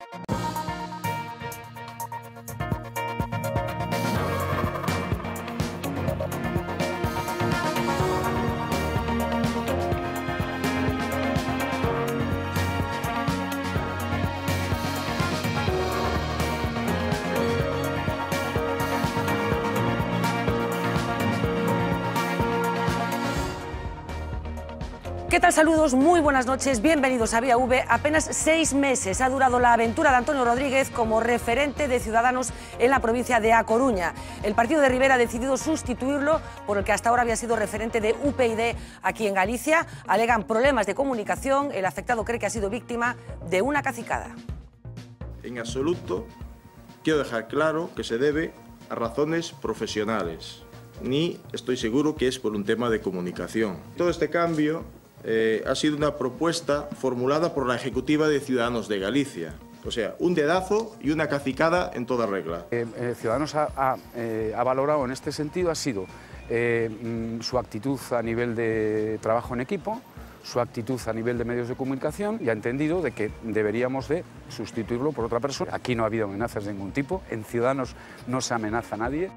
you ¿Qué tal? Saludos, muy buenas noches, bienvenidos a Vía V. Apenas seis meses ha durado la aventura de Antonio Rodríguez como referente de Ciudadanos en la provincia de A Coruña. El partido de Rivera ha decidido sustituirlo por el que hasta ahora había sido referente de UPyD aquí en Galicia. Alegan problemas de comunicación, el afectado cree que ha sido víctima de una cacicada. En absoluto, quiero dejar claro que se debe a razones profesionales, ni estoy seguro que es por un tema de comunicación. Todo este cambio eh, ha sido una propuesta formulada por la Ejecutiva de Ciudadanos de Galicia. O sea, un dedazo y una cacicada en toda regla. Eh, eh, Ciudadanos ha, valorado en este sentido, ha sido mm, su actitud a nivel de trabajo en equipo, su actitud a nivel de medios de comunicación y ha entendido de que deberíamos de sustituirlo por otra persona. Aquí no ha habido amenazas de ningún tipo, en Ciudadanos no se amenaza a nadie.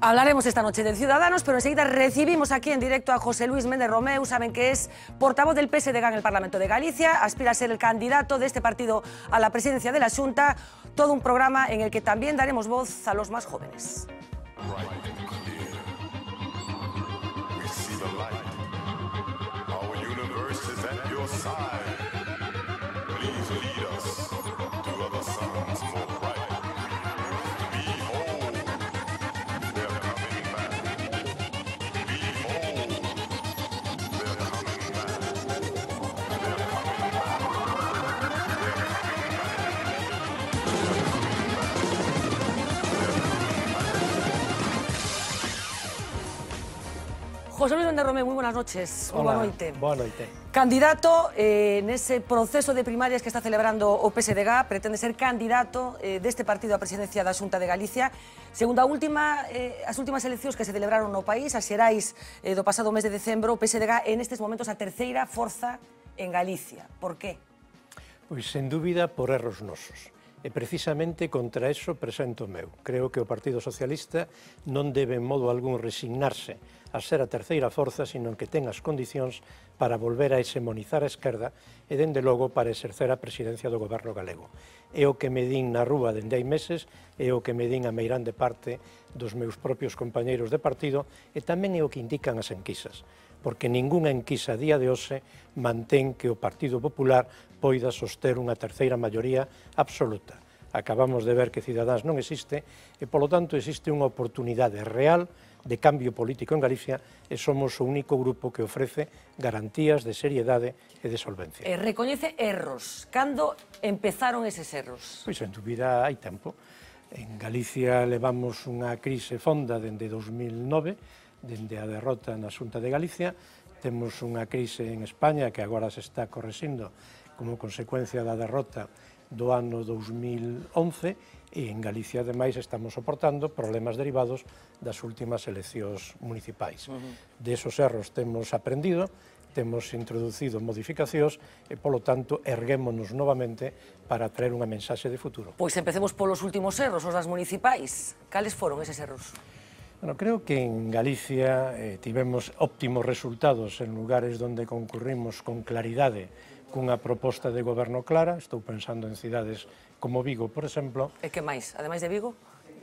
Hablaremos esta noche de Ciudadanos, pero enseguida recibimos aquí en directo a José Luis Méndez Romeu, saben que es portavoz del PSDG en el Parlamento de Galicia, aspira a ser el candidato de este partido a la presidencia de la Junta, todo un programa en el que también daremos voz a los más jóvenes. José Luis Méndez Romé, muy buenas noches. Hola, boa noite. Buenas noches. Candidato eh, nese proceso de primarias que está celebrando o PSDG, pretende ser candidato eh, deste partido á presidencia da Xunta de Galicia. Segundo a última, eh, as últimas eleccións que se celebraron no país, as xerais eh, do pasado mes de decembro, o PSDG é nestes momentos a terceira forza en Galicia. Por qué? Pois, sen dúbida, por erros nosos. E precisamente contra eso presento o meu. Creo que o Partido Socialista non debe en modo algún resignarse a ser a terceira forza, sino que ten as condicións para volver a hexemonizar a esquerda e, dende logo, para exercer a presidencia do goberno galego. É o que me din na rúa dende hai meses, é o que me din a meirande parte dos meus propios compañeiros de partido e tamén é o que indican as enquisas porque ningunha enquisa a día de hoxe mantén que o Partido Popular poida soster unha terceira maioría absoluta. Acabamos de ver que Cidadáns non existe e, polo tanto, existe unha oportunidade real de cambio político en Galicia e somos o único grupo que ofrece garantías de seriedade e de solvencia. E recoñece erros. Cando empezaron eses erros? Pois, sen dúbida, hai tempo. En Galicia levamos unha crise fonda dende 2009, dende a derrota na Xunta de Galicia, temos unha crise en España que agora se está correxindo como consecuencia da derrota do ano 2011 e en Galicia, ademais, estamos soportando problemas derivados das últimas eleccións municipais. Uh -huh. De esos erros temos aprendido, temos introducido modificacións e, polo tanto, erguémonos novamente para traer unha mensaxe de futuro. Pois empecemos polos últimos erros, os das municipais. Cales foron eses erros? Bueno, creo que en Galicia eh, tivemos óptimos resultados en lugares donde concurrimos con claridade cunha proposta de goberno clara, estou pensando en cidades como Vigo, por exemplo. E que máis? Ademais de Vigo?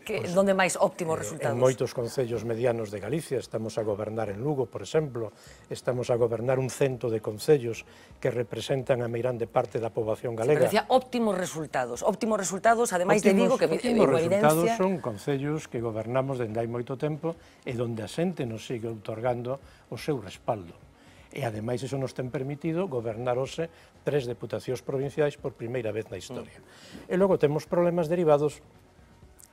que, pues, donde máis óptimos eh, resultados. En moitos concellos medianos de Galicia, estamos a gobernar en Lugo, por exemplo, estamos a gobernar un cento de concellos que representan a meirande parte da poboación galega. Sí, decía óptimos resultados, óptimos resultados, ademais óptimos, de Vigo, que Vigo Óptimos resultados son concellos que gobernamos dende hai moito tempo e donde a xente nos sigue otorgando o seu respaldo. E ademais iso nos ten permitido gobernar hoxe tres deputacións provinciais por primeira vez na historia. Mm. E logo temos problemas derivados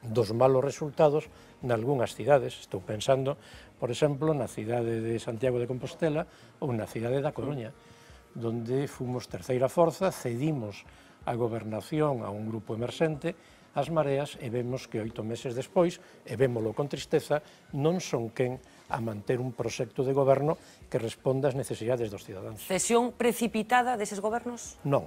dos malos resultados nalgúnas cidades, estou pensando, por exemplo, na cidade de Santiago de Compostela ou na cidade da Coruña, donde fomos terceira forza, cedimos a gobernación a un grupo emerxente, as mareas e vemos que oito meses despois, e vémolo con tristeza, non son quen a manter un proxecto de goberno que responda ás necesidades dos cidadáns. Cesión precipitada deses gobernos? Non,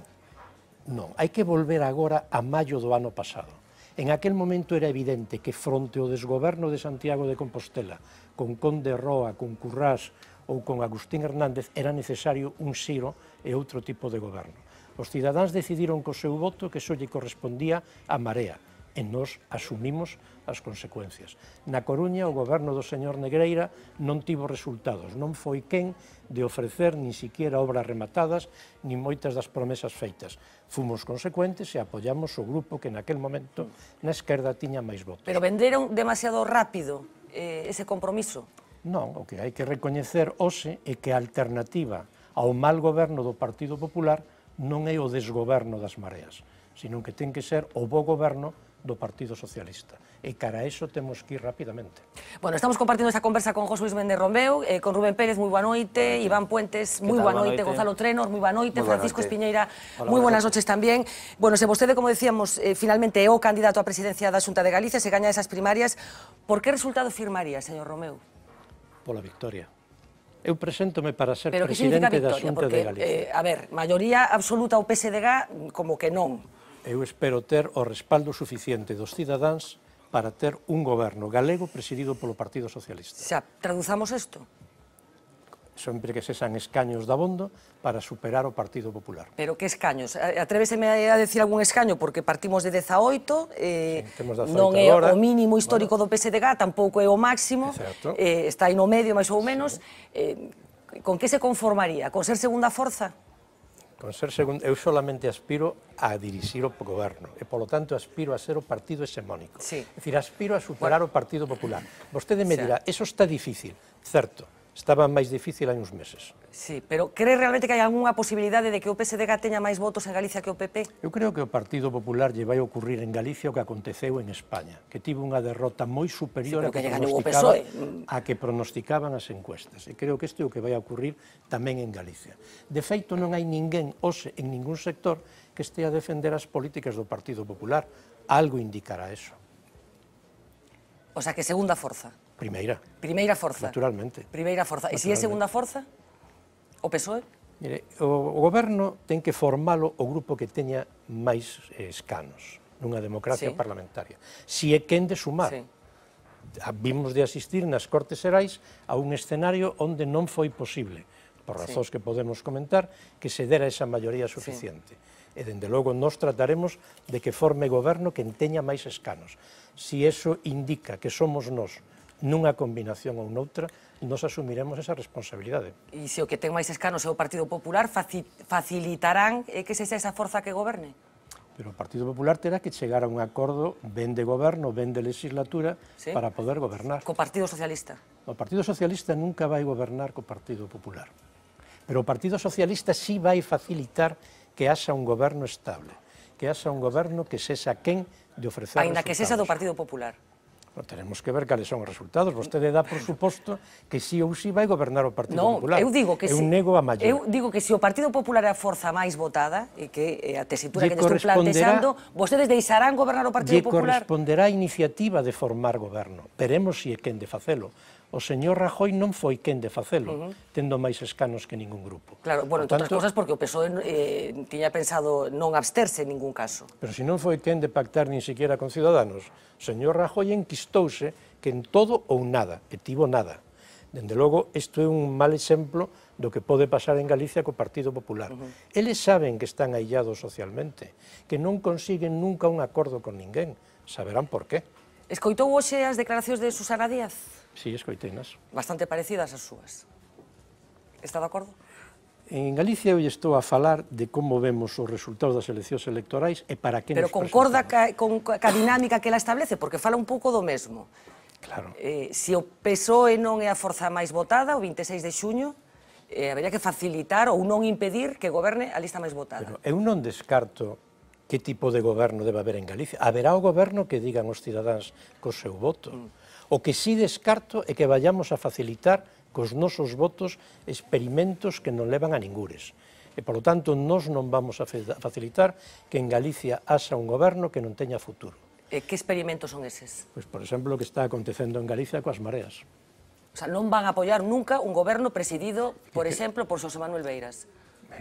non. Hai que volver agora a maio do ano pasado En aquel momento era evidente que fronte ao desgoberno de Santiago de Compostela, con Conde Roa, con Currás ou con Agustín Hernández, era necesario un xiro e outro tipo de goberno. Os cidadáns decidiron co seu voto que só lle correspondía a Marea, e nos asumimos as consecuencias. Na Coruña, o goberno do señor Negreira non tivo resultados, non foi quen de ofrecer nin siquiera obras rematadas, nin moitas das promesas feitas. Fomos consecuentes e apoyamos o grupo que naquel momento na esquerda tiña máis votos. Pero venderon demasiado rápido eh, ese compromiso? Non, o que hai que recoñecer hoxe é que a alternativa ao mal goberno do Partido Popular non é o desgoberno das mareas, senón que ten que ser o bo goberno do Partido Socialista. E cara a eso temos que ir rapidamente. Bueno, estamos compartindo esta conversa con José Luis Méndez Rombeu, eh, con Rubén Pérez, moi boa noite, Iván Puentes, moi boa noite, Gonzalo Trenor, moi boa noite, Francisco noite. Espiñeira, moi boas noches tamén. Bueno, se vostede, como decíamos, eh, finalmente é o candidato á presidencia da Xunta de Galicia, se gaña esas primarias, por que resultado firmaría, señor Romeu? Pola victoria. Eu preséntome para ser Pero presidente da Xunta Porque, de Galicia. Eh, a ver, maioría absoluta o PSDG como que non eu espero ter o respaldo suficiente dos cidadáns para ter un goberno galego presidido polo Partido Socialista. Xa, traduzamos isto? sempre que sexan escaños da bondo para superar o Partido Popular. Pero que escaños? Atréveseme a decir algún escaño, porque partimos de 18, eh, sí, 18 non é agora. o mínimo histórico bueno. do PSDG, tampouco é o máximo, é eh, está aí no medio, máis ou menos. Sí. Eh, con que se conformaría? Con ser segunda forza? Con ser segundo, eu solamente aspiro a dirixir o goberno e, polo tanto, aspiro a ser o partido hexemónico. Sí. É dicir, aspiro a superar bueno. o Partido Popular. Vostede me sí. dirá, eso está difícil, certo, estaba máis difícil hai uns meses. Sí, pero crees realmente que hai algunha posibilidade de que o PSDG teña máis votos en Galicia que o PP? Eu creo que o Partido Popular lle vai ocurrir en Galicia o que aconteceu en España, que tivo unha derrota moi superior sí, a, que que a que pronosticaban as encuestas. E creo que este é o que vai ocurrir tamén en Galicia. De feito, non hai ninguén, hoxe, en ningún sector, que estea a defender as políticas do Partido Popular. Algo indicará eso. O sea, que segunda forza. Primeira. Primeira forza. Naturalmente. Primeira forza. E se é segunda forza? O PSOE? Mire, o, o goberno ten que formalo o grupo que teña máis eh, escanos nunha democracia sí. parlamentaria. Si é quen de sumar. Sí. Vimos de asistir nas Cortes Xerais a un escenario onde non foi posible, por razóns sí. que podemos comentar, que se dera esa maioría suficiente. Sí e dende logo nos trataremos de que forme goberno quen teña máis escanos. Si eso indica que somos nós nunha combinación ou noutra, nos asumiremos esa responsabilidade. E se o que ten máis escanos é o Partido Popular, faci facilitarán eh, que se xa esa forza que goberne? Pero o Partido Popular terá que chegar a un acordo ben de goberno, ben de legislatura, ¿Sí? para poder gobernar. Co Partido Socialista? O Partido Socialista nunca vai gobernar co Partido Popular. Pero o Partido Socialista sí vai facilitar que haxa un goberno estable, que haxa un goberno que sexa quen de ofrecer Ainda resultados. que sexa do Partido Popular. Pero tenemos que ver cales son os resultados. Vostede dá por suposto que si ou si vai gobernar o Partido no, Popular. Eu digo que eu si, nego a maior. Eu digo que se si o Partido Popular é a forza máis votada e que eh, a tesitura lle que estou plantexando, vostedes deixarán gobernar o Partido lle Popular? Lle corresponderá a iniciativa de formar goberno. Veremos se si é quen de facelo o señor Rajoy non foi quen de facelo, uh -huh. tendo máis escanos que ningún grupo. Claro, bueno, entre outras cousas porque o PSOE eh, tiña pensado non absterse en ningún caso. Pero se si non foi quen de pactar nin siquiera con Ciudadanos, o señor Rajoy enquistouse que en todo ou nada, e tivo nada. Dende logo, isto é un mal exemplo do que pode pasar en Galicia co Partido Popular. Uh -huh. Eles saben que están aillados socialmente, que non consiguen nunca un acordo con ninguén. Saberán por qué. Escoitou hoxe as declaracións de Susana Díaz? Sí, escoiteinas. Bastante parecidas as súas. Está de acordo? En Galicia eu estou a falar de como vemos os resultados das eleccións electorais e para que Pero nos concorda ca, con ca dinámica que ela establece, porque fala un pouco do mesmo. Claro. Eh, se o PSOE non é a forza máis votada, o 26 de xuño, eh, habería que facilitar ou non impedir que goberne a lista máis votada. Pero eu non descarto que tipo de goberno debe haber en Galicia. Haberá o goberno que digan os cidadáns co seu voto. Mm O que sí descarto é que vayamos a facilitar cos nosos votos experimentos que non levan a ningures. E, polo tanto, nós non vamos a facilitar que en Galicia haxa un goberno que non teña futuro. E que experimentos son eses? Pois, por exemplo, o que está acontecendo en Galicia coas mareas. O sea, non van a apoiar nunca un goberno presidido, por exemplo, por José Manuel Beiras.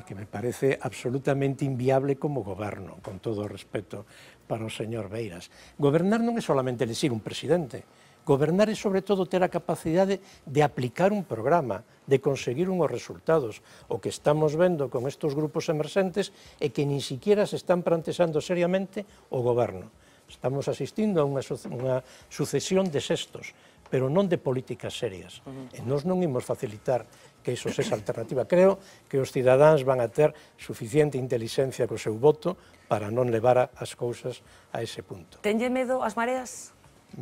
Que me parece absolutamente inviable como goberno, con todo o respeto para o señor Beiras. Gobernar non é solamente elegir un presidente, Gobernar é, sobre todo, ter a capacidade de aplicar un programa, de conseguir unhos resultados. O que estamos vendo con estes grupos emerxentes é que nin siquiera se están plantexando seriamente o goberno. Estamos asistindo a unha, sucesión de sextos, pero non de políticas serias. Uh -huh. E nós non imos facilitar que iso sexa alternativa. Creo que os cidadáns van a ter suficiente inteligencia co seu voto para non levar as cousas a ese punto. Tenlle medo as mareas?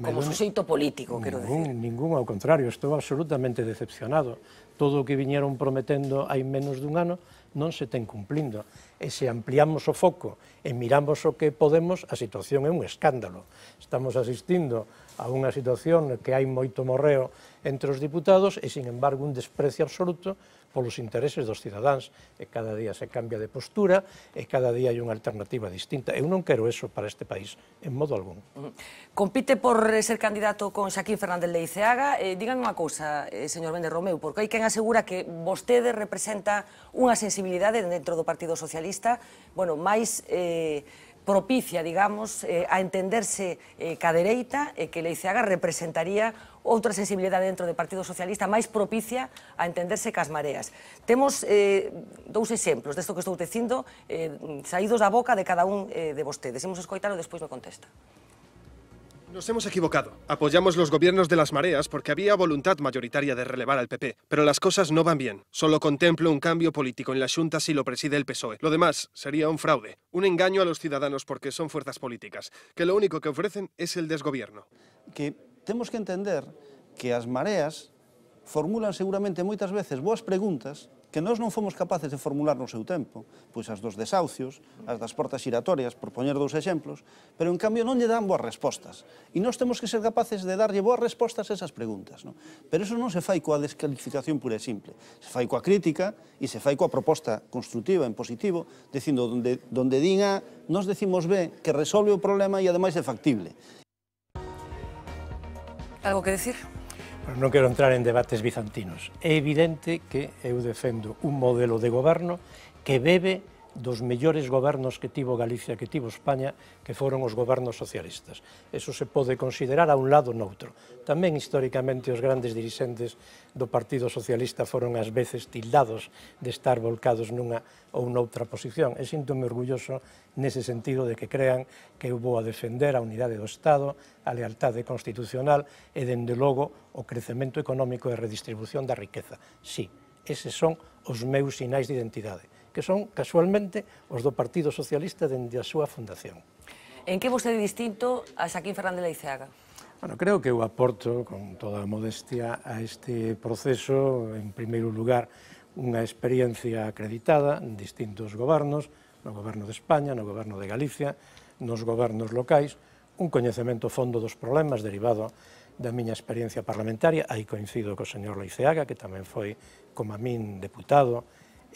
como dona... suxeito político, ningún, quero dicir. Ningún, ao contrario, estou absolutamente decepcionado. Todo o que viñeron prometendo hai menos dun ano non se ten cumplindo. E se ampliamos o foco e miramos o que podemos, a situación é un escándalo. Estamos asistindo a unha situación que hai moito morreo entre os diputados e, sin embargo, un desprecio absoluto polos intereses dos cidadáns e cada día se cambia de postura e cada día hai unha alternativa distinta. Eu non quero eso para este país en modo algún. Compite por eh, ser candidato con Xaquín Fernández Leiceaga. Eh, díganme unha cousa, eh, señor Vende Romeu, porque hai quen asegura que vostede representa unha sensibilidade dentro do Partido Socialista, bueno, máis... Eh, propicia, digamos, eh, a entenderse eh, ca dereita e eh, que Leiceaga representaría Otra sensibilidad dentro del Partido Socialista más propicia a entenderse cas mareas. Tenemos eh, dos ejemplos de esto que estoy diciendo eh, saídos da boca de cada uno eh, de vostedes. Hemos escoitalo e después me contesta. Nos hemos equivocado. Apoyamos los gobiernos de las mareas porque había voluntad mayoritaria de relevar al PP. Pero las cosas no van bien. Solo contemplo un cambio político en la Junta si lo preside el PSOE. Lo demás sería un fraude, un engaño a los ciudadanos porque son fuerzas políticas, que lo único que ofrecen es el desgobierno. Que Temos que entender que as mareas formulan seguramente moitas veces boas preguntas que nós non fomos capaces de formular no seu tempo, pois as dos desahucios, as das portas giratorias, por poñer dous exemplos, pero en cambio non lle dan boas respostas. E nós temos que ser capaces de darlle boas respostas a esas preguntas. Non? Pero eso non se fai coa descalificación pura e simple, se fai coa crítica e se fai coa proposta construtiva en positivo, dicindo donde, donde din A, nos decimos B, que resolve o problema e ademais é factible. Algo que decir? Bueno, non quero entrar en debates bizantinos. É evidente que eu defendo un modelo de goberno que bebe dos mellores gobernos que tivo Galicia, que tivo España, que foron os gobernos socialistas. Eso se pode considerar a un lado noutro. Tamén históricamente os grandes dirixentes do Partido Socialista foron ás veces tildados de estar volcados nunha ou noutra posición. E sinto-me orgulloso nese sentido de que crean que eu vou a defender a unidade do Estado, a lealtade constitucional e, dende logo, o crecemento económico e a redistribución da riqueza. Sí, eses son os meus sinais de identidade que son, casualmente, os do Partido Socialista dende a súa fundación. En que vostede distinto a Xaquín Fernández Leiceaga? Bueno, creo que eu aporto, con toda a modestia, a este proceso, en primeiro lugar, unha experiencia acreditada en distintos gobernos, no goberno de España, no goberno de Galicia, nos gobernos locais, un coñecemento fondo dos problemas derivado da miña experiencia parlamentaria, aí coincido co señor Leiceaga, que tamén foi, como a min, deputado,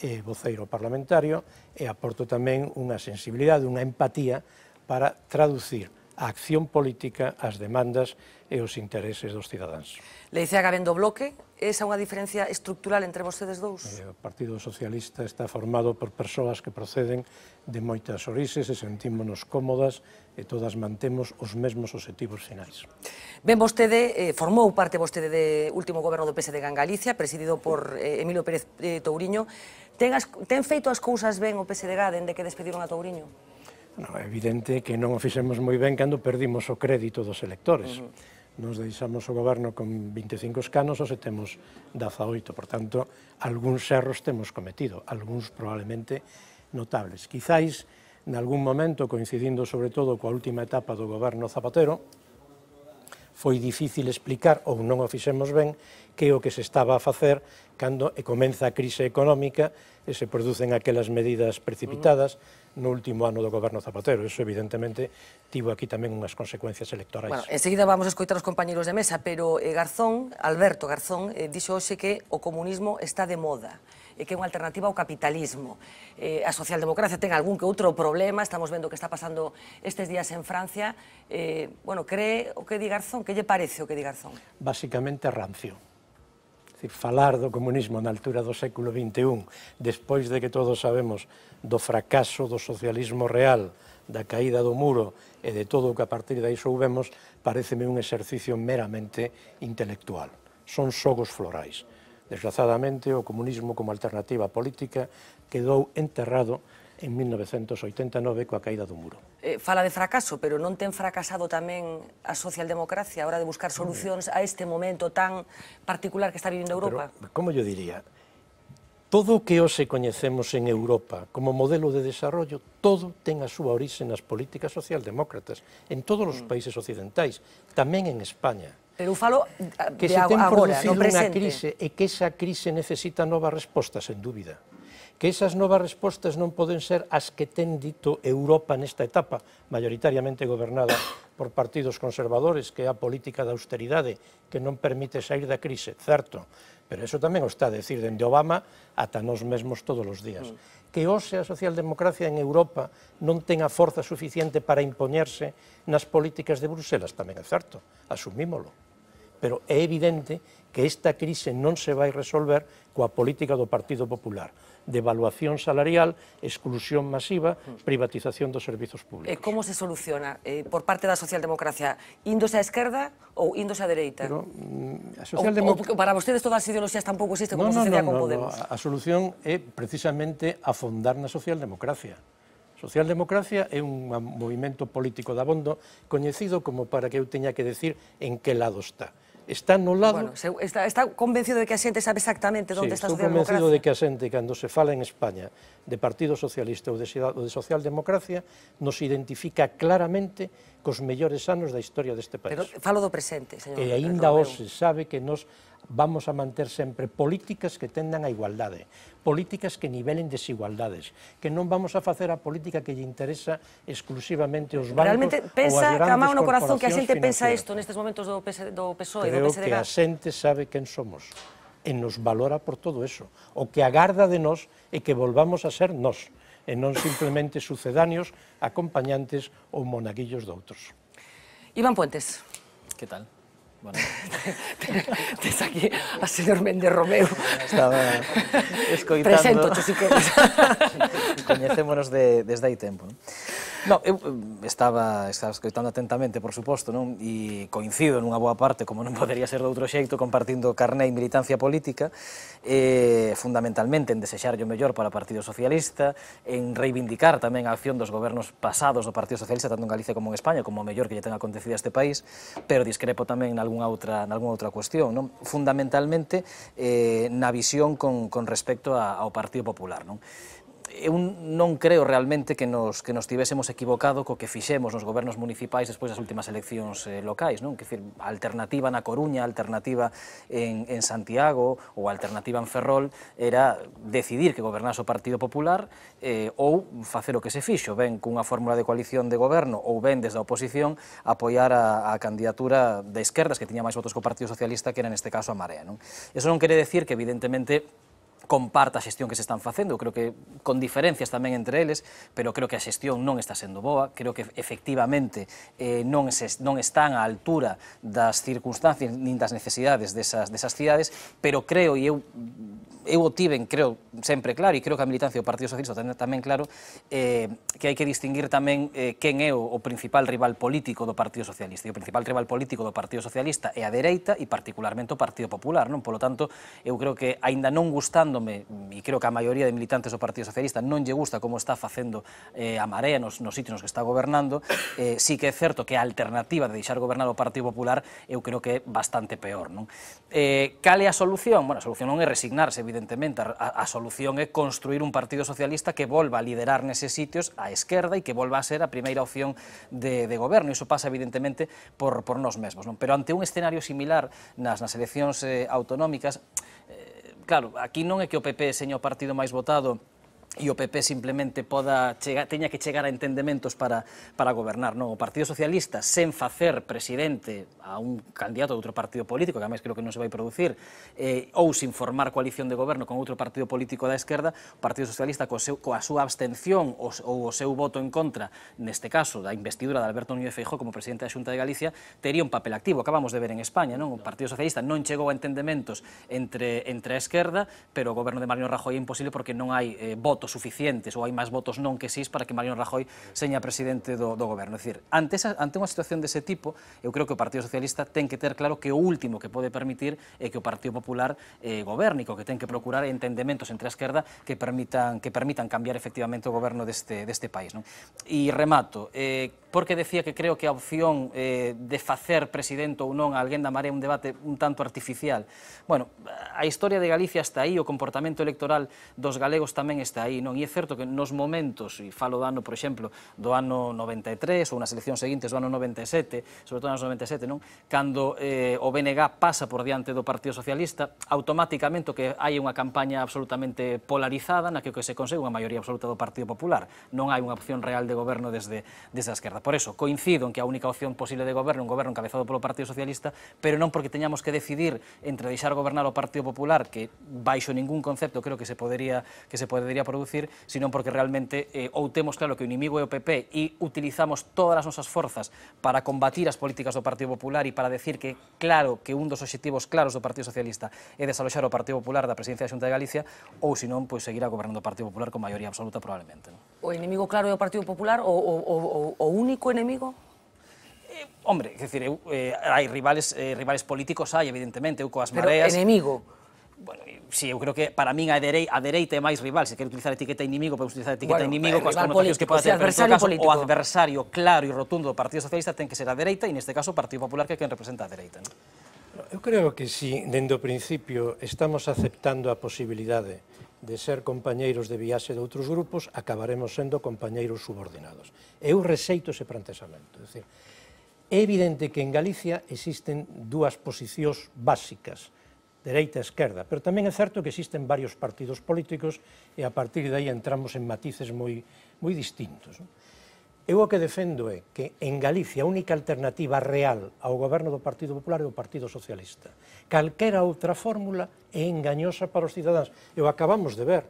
eh, voceiro parlamentario e aporto tamén unha sensibilidade, unha empatía para traducir a acción política as demandas e os intereses dos cidadáns. Le dice a Gabendo Bloque, esa unha diferencia estructural entre vostedes dous? Eh, o Partido Socialista está formado por persoas que proceden de moitas orixes e sentímonos cómodas e todas mantemos os mesmos objetivos finais. Ben, vostede, eh, formou parte vostede de último goberno do PSD en Galicia, presidido por eh, Emilio Pérez eh, Touriño, Ten, as, ten feito as cousas ben o PSDG dende que despediron a Touriño? Non, é evidente que non o fixemos moi ben cando perdimos o crédito dos electores. Uh -huh. Nos deixamos o goberno con 25 escanos, os temos 18. Por tanto, algúns erros temos cometido, algúns probablemente notables. Quizáis, nalgún momento, coincidindo sobre todo coa última etapa do goberno Zapatero, foi difícil explicar, ou non o fixemos ben, que o que se estaba a facer cando e comeza a crise económica e se producen aquelas medidas precipitadas no último ano do goberno Zapatero. Eso, evidentemente, tivo aquí tamén unhas consecuencias electorais. Bueno, enseguida vamos a escoitar os compañeros de mesa, pero eh, Garzón, Alberto Garzón, eh, dixo hoxe que o comunismo está de moda e que é unha alternativa ao capitalismo. Eh, a socialdemocracia ten algún que outro problema, estamos vendo o que está pasando estes días en Francia. Eh, bueno, cree o que di Garzón? Que lle parece o que di Garzón? Básicamente rancio Dicir, falar do comunismo na altura do século XXI, despois de que todos sabemos do fracaso do socialismo real, da caída do muro e de todo o que a partir de aí soubemos, pareceme un exercicio meramente intelectual. Son xogos florais. Desgraciadamente, o comunismo como alternativa política quedou enterrado en 1989 coa caída do muro. Eh, fala de fracaso, pero non ten fracasado tamén a socialdemocracia a hora de buscar solucións a este momento tan particular que está vivindo Europa? Pero, como yo diría, todo o que hoxe coñecemos en Europa como modelo de desarrollo, todo ten a súa orixe nas políticas socialdemócratas en todos os mm. países occidentais, tamén en España. Pero falo de que se ten agora, producido no presente. unha crise e que esa crise necesita novas respostas, en dúbida que esas novas respostas non poden ser as que ten dito Europa nesta etapa, maioritariamente gobernada por partidos conservadores, que é a política da austeridade, que non permite sair da crise, certo, pero eso tamén o está a decir dende Obama ata nós mesmos todos os días. Mm. Que hoxe a socialdemocracia en Europa non ten a forza suficiente para impoñerse nas políticas de Bruselas, tamén é certo, asumímolo. Pero é evidente que esta crise non se vai resolver coa política do Partido Popular. Devaluación salarial, exclusión masiva, privatización dos servizos públicos. E como se soluciona eh, por parte da socialdemocracia? Índose á esquerda ou índose á dereita? Pero, mm, a socialdemocracia... o, o, para vostedes todas as ideoloxías tampouco existe como no, sucedía no, no, con Podemos? No, a solución é precisamente afondar na socialdemocracia. Socialdemocracia é un movimento político abondo coñecido como para que eu teña que decir en que lado está está no lado... Bueno, se, está, está convencido de que a xente sabe exactamente onde sí, está a socialdemocracia? convencido de que a xente, cando se fala en España de Partido Socialista ou de, ou de Socialdemocracia, nos identifica claramente cos mellores anos da historia deste país. Pero falo do presente, señor E aínda hoxe sabe que nos vamos a manter sempre políticas que tendan a igualdade, políticas que nivelen desigualdades, que non vamos a facer a política que lle interesa exclusivamente os bancos Realmente pensa, ou as grandes no corazón que a xente pensa isto nestes momentos do, PS, do PSOE, Creo do PSDG. Creo que a xente sabe quen somos e nos valora por todo eso. O que agarda de nós é que volvamos a ser nós e non simplemente sucedáneos, acompañantes ou monaguillos doutros. Iván Puentes. Que tal? Bueno. Tens aquí a señor Méndez Romeu. Estaba escoitando. Presento, si queres. Coñecémonos de, desde hai tempo. Non? No, eu estaba, estaba escoitando atentamente, por suposto, non? E coincido nunha boa parte, como non podería ser de outro xeito, compartindo carné e militancia política, eh, fundamentalmente en desexarlle o mellor para o Partido Socialista, en reivindicar tamén a acción dos gobernos pasados do Partido Socialista, tanto en Galicia como en España, como o mellor que lle ten acontecido a este país, pero discrepo tamén en algunha outra, alguna outra cuestión, non? Fundamentalmente eh, na visión con, con respecto a, ao Partido Popular, non? eu non creo realmente que nos que nos tivésemos equivocado co que fixemos nos gobernos municipais despois das últimas eleccións eh, locais, non? Que decir, alternativa na Coruña, alternativa en en Santiago ou alternativa en Ferrol era decidir que gobernase o Partido Popular eh, ou facer o que se fixo, ben cunha fórmula de coalición de goberno ou ben desde a oposición apoiar a, a candidatura de esquerdas que tiña máis votos co Partido Socialista que era neste caso a Marea, non? Eso non quere decir que evidentemente comparta a xestión que se están facendo, creo que con diferencias tamén entre eles, pero creo que a xestión non está sendo boa, creo que efectivamente eh, non, se, non están á altura das circunstancias nin das necesidades desas, desas cidades, pero creo, e eu eu o tiven, creo, sempre claro, e creo que a militancia do Partido Socialista tamén claro, eh, que hai que distinguir tamén eh, quen é o, o principal rival político do Partido Socialista. E o principal rival político do Partido Socialista é a dereita e particularmente o Partido Popular. Non? Polo tanto, eu creo que, aínda non gustando preguntándome, e creo que a maioría de militantes do Partido Socialista non lle gusta como está facendo eh, a Marea nos, nos sitios nos que está gobernando, eh, sí que é certo que a alternativa de deixar gobernar o Partido Popular eu creo que é bastante peor. Non? Eh, cal é a solución? Bueno, a solución non é resignarse, evidentemente, a, a solución é construir un Partido Socialista que volva a liderar neses sitios a esquerda e que volva a ser a primeira opción de, de goberno. Iso pasa, evidentemente, por, por nós mesmos. Non? Pero ante un escenario similar nas, nas eleccións eh, autonómicas, Claro, aquí non é que o PP seña o partido máis votado e o PP simplemente poda chega, teña que chegar a entendementos para, para gobernar. Non? O Partido Socialista, sen facer presidente a un candidato de outro partido político, que máis creo que non se vai producir, eh, ou sin formar coalición de goberno con outro partido político da esquerda, o Partido Socialista co seu, coa súa abstención os, ou o seu voto en contra, neste caso, da investidura de Alberto Núñez Feijó como presidente da Xunta de Galicia, tería un papel activo. Acabamos de ver en España, non? O Partido Socialista non chegou a entendementos entre, entre a esquerda, pero o goberno de Marino Rajoy é imposible porque non hai eh, voto votos suficientes ou hai máis votos non que sís para que Mariano Rajoy seña presidente do, do goberno. É dicir, ante, esa, ante unha situación dese tipo, eu creo que o Partido Socialista ten que ter claro que o último que pode permitir é que o Partido Popular eh, gobernico, que ten que procurar entendementos entre a esquerda que permitan, que permitan cambiar efectivamente o goberno deste, deste país. Non? E remato, eh, porque decía que creo que a opción eh, de facer presidente ou non a alguén da Marea un debate un tanto artificial. Bueno, a historia de Galicia está aí, o comportamento electoral dos galegos tamén está aí aí, non? E é certo que nos momentos, e falo do ano, por exemplo, do ano 93 ou nas eleccións seguintes do ano 97, sobre todo nos 97, non? Cando eh, o BNG pasa por diante do Partido Socialista, automáticamente que hai unha campaña absolutamente polarizada na que o que se consegue unha maioría absoluta do Partido Popular. Non hai unha opción real de goberno desde, desde a esquerda. Por eso, coincido en que a única opción posible de goberno é un goberno encabezado polo Partido Socialista, pero non porque teñamos que decidir entre deixar gobernar o Partido Popular, que baixo ningún concepto creo que se podería que se podería probar, producir, sino porque realmente eh, ou temos claro que o inimigo é o PP e utilizamos todas as nosas forzas para combatir as políticas do Partido Popular e para decir que, claro, que un dos obxectivos claros do Partido Socialista é desaloxar o Partido Popular da presidencia da Xunta de Galicia ou, senón, pois, seguirá gobernando o Partido Popular con maioría absoluta probablemente. Non? O inimigo claro é o Partido Popular? O, o, o, o único inimigo? Eh, hombre, quer decir, eu, eh, hai rivales, eh, rivales políticos hai, evidentemente, eu coas Pero mareas... Pero enemigo? Bueno, si sí, eu creo que para min a dereita, a dereita é máis rival, se quer utilizar a etiqueta inimigo, podemos utilizar a etiqueta bueno, inimigo coas connotacións que poda ter, pero caso, político. o adversario claro e rotundo do Partido Socialista ten que ser a dereita e neste caso o Partido Popular que é quen representa a dereita. Non? Eu creo que si dende o principio estamos aceptando a posibilidade de ser compañeiros de viaxe de outros grupos, acabaremos sendo compañeiros subordinados. Eu receito ese planteamento, é dicir, É evidente que en Galicia existen dúas posicións básicas dereita e esquerda, pero tamén é certo que existen varios partidos políticos e a partir de aí entramos en matices moi, moi distintos. Non? Eu o que defendo é que en Galicia a única alternativa real ao goberno do Partido Popular é o Partido Socialista. Calquera outra fórmula é engañosa para os cidadáns. E o acabamos de ver.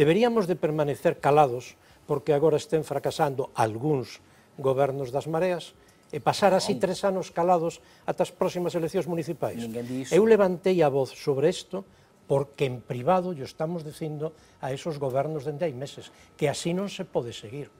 Deberíamos de permanecer calados porque agora estén fracasando algúns gobernos das mareas e pasar así tres anos calados ata as próximas eleccións municipais. Eu levantei a voz sobre isto porque en privado yo estamos dicindo a esos gobernos dende hai meses que así non se pode seguir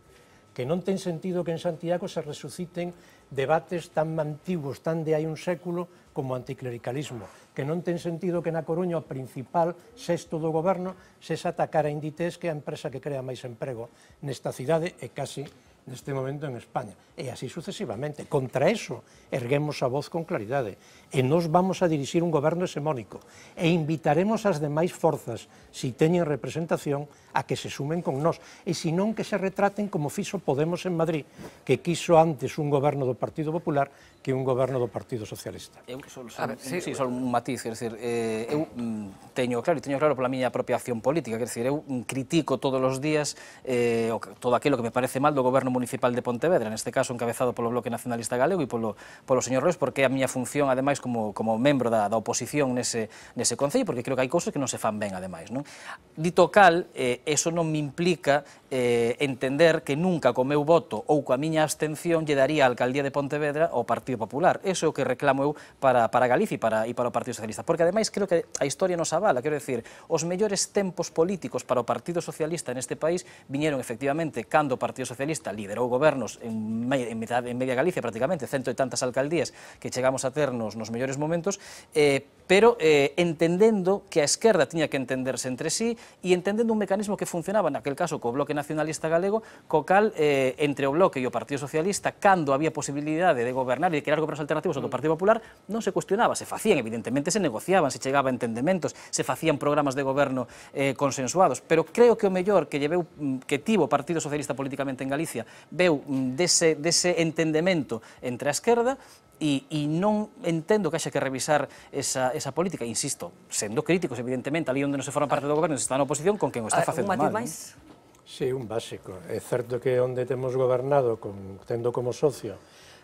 que non ten sentido que en Santiago se resuciten debates tan antigos, tan de hai un século, como anticlericalismo, que non ten sentido que na Coruña o principal sexto do goberno se xa atacar a Inditex, que é a empresa que crea máis emprego nesta cidade e casi neste momento en España. E así sucesivamente. Contra eso erguemos a voz con claridade. E nos vamos a dirixir un goberno hegemónico. E invitaremos as demais forzas, si teñen representación, a que se sumen con nós. E non que se retraten como fixo Podemos en Madrid, que quiso antes un goberno do Partido Popular que un goberno do Partido Socialista. Eu só un, sí, sí, un matiz, quer dizer, eh, eu mm, teño claro, e teño claro pola miña apropiación política, quer dizer, eu critico todos os días eh, todo aquilo que me parece mal do goberno Goberno Municipal de Pontevedra, neste caso encabezado polo Bloque Nacionalista Galego e polo, polo señor Reus, porque é a miña función, ademais, como, como membro da, da oposición nese, nese Concello, porque creo que hai cousas que non se fan ben, ademais. Non? Dito cal, eh, eso non me implica eh, entender que nunca co meu voto ou coa miña abstención lle daría a Alcaldía de Pontevedra ao Partido Popular. Eso é o que reclamo eu para, para Galicia e para, e para o Partido Socialista. Porque, ademais, creo que a historia nos avala, quero decir, os mellores tempos políticos para o Partido Socialista neste país viñeron, efectivamente, cando o Partido Socialista liderou gobernos en, en, metade, en media Galicia prácticamente, cento e tantas alcaldías que chegamos a ternos nos mellores momentos, eh, pero eh, entendendo que a esquerda tiña que entenderse entre sí e entendendo un mecanismo que funcionaba naquel caso co Bloque Nacionalista Galego, co cal eh, entre o Bloque e o Partido Socialista, cando había posibilidade de gobernar e de crear gobernos alternativos ao do mm. Partido Popular, non se cuestionaba, se facían, evidentemente se negociaban, se chegaba a entendementos, se facían programas de goberno eh, consensuados, pero creo que o mellor que lleveu mm, que tivo o Partido Socialista políticamente en Galicia veu dese, dese entendemento entre a esquerda e, e non entendo que haxa que revisar esa, esa política, insisto, sendo críticos, evidentemente, ali onde non se forma parte do goberno, se está na oposición, con quen o está facendo mal. Máis? Sí, un básico. É certo que onde temos gobernado, con, tendo como socio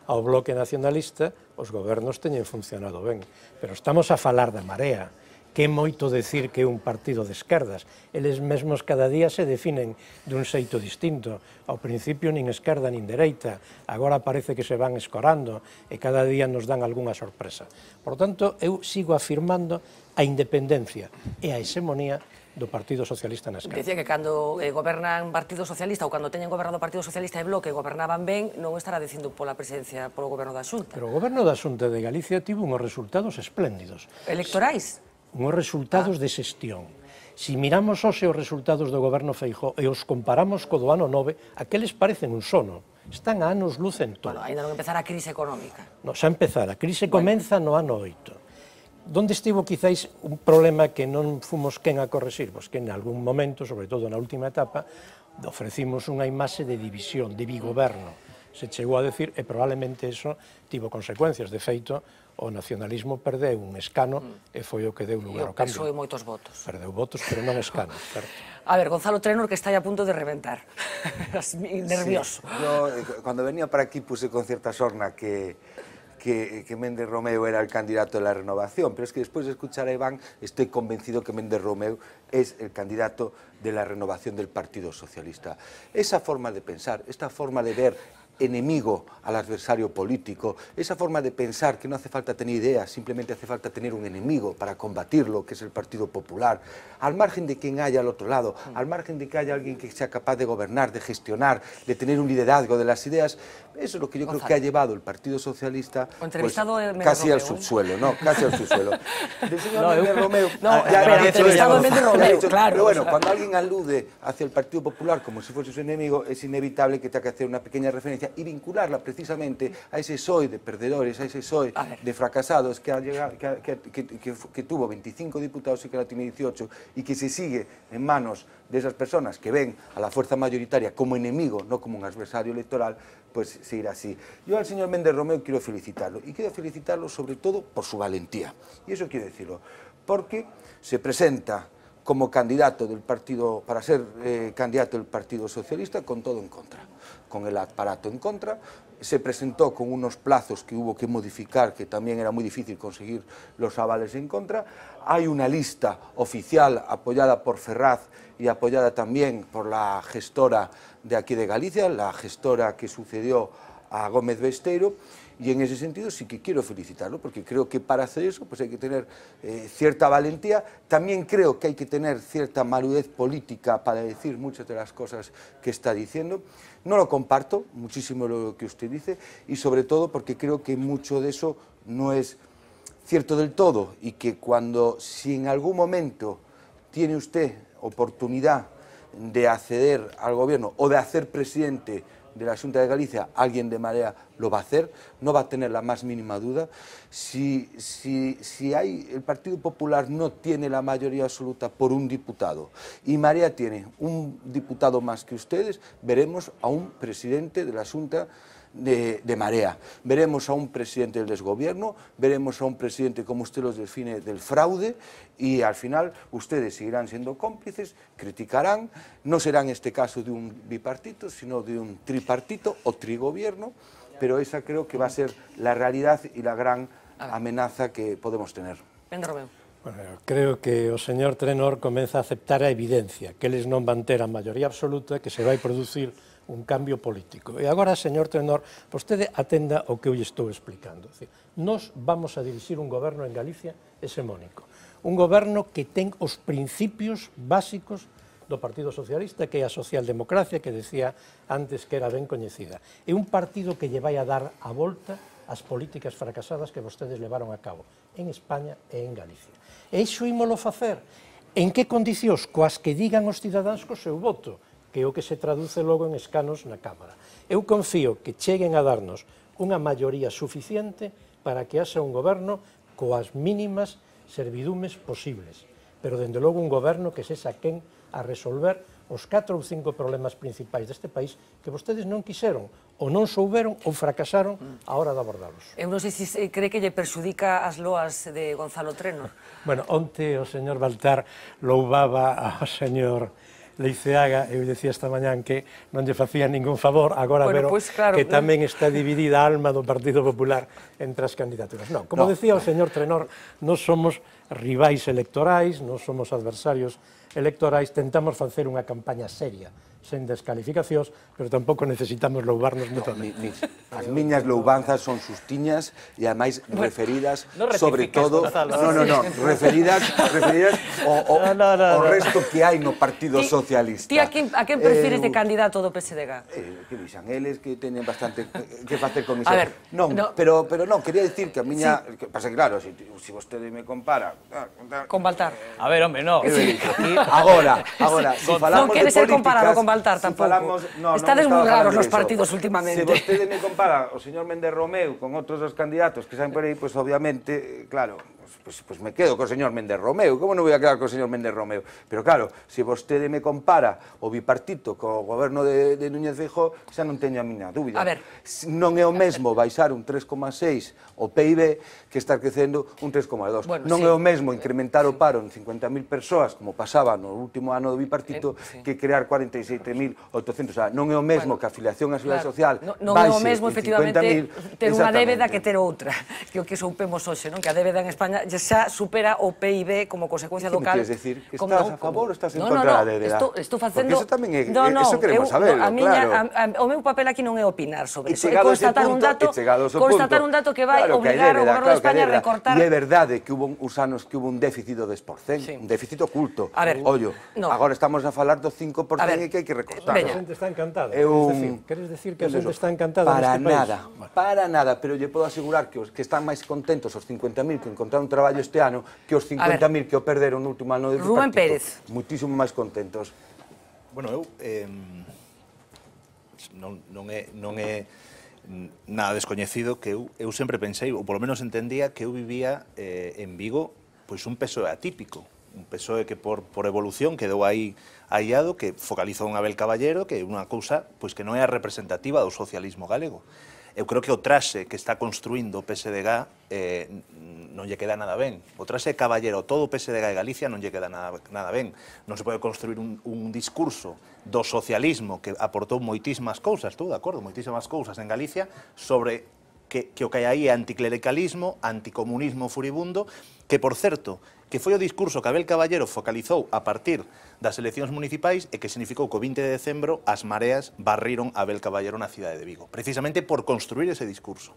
ao bloque nacionalista, os gobernos teñen funcionado ben. Pero estamos a falar da marea que é moito decir que é un partido de esquerdas. Eles mesmos cada día se definen dun xeito distinto. Ao principio nin esquerda nin dereita, agora parece que se van escorando e cada día nos dan algunha sorpresa. Por tanto, eu sigo afirmando a independencia e a hexemonía do Partido Socialista na esquerda. Dicía que cando eh, gobernan Partido Socialista ou cando teñen gobernado o Partido Socialista e Bloque gobernaban ben, non estará dicindo pola presidencia polo goberno da Xunta. Pero o goberno da Xunta de Galicia tivo unhos resultados espléndidos. Electorais? unhos resultados de xestión. Si miramos hoxe os resultados do goberno Feijó e os comparamos co do ano 9, aqueles parecen un sono. Están a anos luz en todo. Bueno, ainda non empezara a crise económica. No, xa empezara. A crise bueno. comeza no ano 8. Donde estivo quizáis un problema que non fomos quen a corresir? pois que en algún momento, sobre todo na última etapa, ofrecimos unha imaxe de división, de bigoberno. Se chegou a decir, e probablemente eso tivo consecuencias. De feito, o nacionalismo perdeu un escano e foi o que deu lugar ao cambio. E o PSOE moitos votos. Perdeu votos, pero non escano, certo. A ver, Gonzalo Trenor, que está a punto de reventar. Nervioso. Sí. Yo, eh, cuando venía para aquí, puse con cierta sorna que que, que Méndez Romeo era el candidato de la renovación, pero es que después de escuchar a Iván estoy convencido que Méndez Romeo es el candidato de la renovación del Partido Socialista. Esa forma de pensar, esta forma de ver enemigo al adversario político, esa forma de pensar que no hace falta tener ideas, simplemente hace falta tener un enemigo para combatirlo, que es el Partido Popular, al margen de quien haya al otro lado, mm. al margen de que haya alguien que sea capaz de gobernar, de gestionar, de tener un liderazgo de las ideas, eso es lo que yo creo que ha llevado el Partido Socialista pues, casi al subsuelo, ¿no? Casi al subsuelo. señor no, claro. Pero bueno, cuando alguien alude hacia el Partido Popular como si fuese su enemigo, es inevitable que tenga que hacer una pequeña referencia y vincularla precisamente a ese soy de perdedores, a ese soy de fracasados que, tuvo 25 diputados y que la tiene 18 y que se sigue en manos de esas personas que ven a la fuerza mayoritaria como enemigo, no como un adversario electoral, pues seguir así. Yo al señor Méndez Romeo quiero felicitarlo y quiero felicitarlo sobre todo por su valentía. Y eso quiero decirlo, porque se presenta como candidato del partido, para ser eh, candidato del Partido Socialista, con todo en contra con el aparato en contra, se presentó con unos plazos que hubo que modificar, que también era muy difícil conseguir los avales en contra. Hay una lista oficial apoyada por Ferraz y apoyada también por la gestora de aquí de Galicia, la gestora que sucedió a Gómez Besteiro, y en ese sentido sí que quiero felicitarlo, porque creo que para hacer eso pues hay que tener eh, cierta valentía, también creo que hay que tener cierta maludez política para decir muchas de las cosas que está diciendo, no lo comparto, muchísimo lo que usted dice, y sobre todo porque creo que mucho de eso no es cierto del todo y que cuando, si en algún momento tiene usted oportunidad de acceder al gobierno o de hacer presidente de la Junta de Galicia, alguien de Marea lo va a hacer, no va a tener la más mínima duda. Si, si, hay, el Partido Popular no tiene la mayoría absoluta por un diputado y Marea tiene un diputado más que ustedes, veremos a un presidente de la Junta de, marea. Veremos a un presidente del desgobierno, veremos a un presidente, como usted los define, del fraude y al final ustedes seguirán siendo cómplices, criticarán, no será en este caso de un bipartito, sino de un tripartito o trigobierno, pero esa creo que va a ser la realidad y la gran amenaza que podemos tener. Bueno, creo que el señor Trenor comienza a aceptar a evidencia que él no van a absoluta, que se va a producir un cambio político. E agora, señor Tenor, vostede atenda o que eu lle estou explicando. nos vamos a dirixir un goberno en Galicia hexemónico. Un goberno que ten os principios básicos do Partido Socialista, que é a socialdemocracia que decía antes que era ben coñecida. É un partido que lle vai a dar a volta as políticas fracasadas que vostedes levaron a cabo en España e en Galicia. E iso ímolo facer en que condicións coas que digan os cidadáns co seu voto que é o que se traduce logo en escanos na Cámara. Eu confío que cheguen a darnos unha maioría suficiente para que haxa un goberno coas mínimas servidumes posibles, pero dende logo un goberno que se saquen a resolver os 4 ou 5 problemas principais deste país que vostedes non quixeron ou non souberon ou fracasaron a hora de abordalos. Eu non sei se cree que lle perxudica as loas de Gonzalo Treno. bueno, onte o señor Baltar loubaba ao señor Leiceaga, eu decía esta mañán que non lle facía ningún favor, agora bueno, pues, pois claro, que tamén está dividida a alma do Partido Popular entre as candidaturas. Non, como no. decía o señor Trenor, non somos rivais electorais, non somos adversarios electorais, tentamos facer unha campaña seria sen descalificacións, pero tampouco necesitamos loubarnos no, mutuamente. Mi, as miñas loubanzas son sustiñas e ademais referidas no sobre todo, no, no, no, referidas, referidas o, o, no, no, no, o resto que hai no Partido ti, Socialista. Ti a quen, a quen prefires eh, de candidato do PSDG? Eh, que dixan eles que teñen bastante que facer con iso. ver, non, no, pero pero non, quería dicir que a miña, sí. que pasa claro, se si, si vostede me compara ah, con Baltar. Eh, a ver, hombre, non. Sí. Agora, agora, se si falamos no, de políticas, comparado con Baltar saltar si tampouco. Falamos, no, Estades moi raros nos partidos últimamente. Se vostede me compara o señor Méndez Romeu con outros dos candidatos que saen por aí, pois pues, obviamente, eh, claro, pues, pues, pues me quedo co señor Méndez Romeo, como non vou a quedar co señor Méndez Romeo? Pero claro, se vostede me compara o bipartito co goberno de, de Núñez Feijó, xa non teño a miña dúbida. A ver. Non é o mesmo baixar un 3,6 o PIB que estar crecendo un 3,2. Bueno, non sí. é o mesmo incrementar o paro en 50.000 persoas, como pasaba no último ano do bipartito, eh, sí. que crear 47.800. O sea, non é o mesmo bueno, que a afiliación á Seguridade claro. Social no, non baixe é o mesmo, efectivamente, ter unha débeda que ter outra, que o que soupemos hoxe, non? que a débeda en España xa supera o PIB como consecuencia do cal. Queres decir que estás como, a favor ou estás en no, contra no, no, da débeda? Estou, estou facendo... Porque eso tamén é, no, no, eso queremos eu, saberlo, a miña, claro. A, a, o meu papel aquí non é opinar sobre iso, é constatar punto, un dato, constatar punto. un dato que vai claro, obligar que débeda, o goberno claro, de España a recortar. E é verdade que hubo uns anos que hubo un déficit do 10%, sí. un déficit oculto. A ver, ollo, no. agora estamos a falar do 5% e que hai que eh, recortar. A xente está encantada. É un... Queres decir que a xente está encantada Para nada, para nada, pero lle podo asegurar que os que están máis contentos os 50.000 que encontraron un traballo este ano que os 50.000 que o perderon no último ano de Rubén Pérez. Moitísimo máis contentos. Bueno, eu... Eh, non, non é... Non é nada descoñecido que eu, eu sempre pensei, ou polo menos entendía que eu vivía eh, en Vigo pois un peso atípico, un peso que por, por evolución quedou aí hallado, que focalizou un Abel Caballero, que é unha cousa pois que non é representativa do socialismo galego eu creo que o traxe que está construindo o PSDG eh, non lle queda nada ben. O traxe caballero, todo o PSDG de Galicia non lle queda nada, nada ben. Non se pode construir un, un discurso do socialismo que aportou moitísimas cousas, estou de acordo, moitísimas cousas en Galicia, sobre que, que o que hai aí é anticlericalismo, anticomunismo furibundo, que, por certo, que fue el discurso que Abel Caballero focalizó a partir e de las elecciones municipales y que significó que el 20 de diciembre las mareas barrieron a Abel Caballero la ciudad de Vigo, precisamente por construir ese discurso.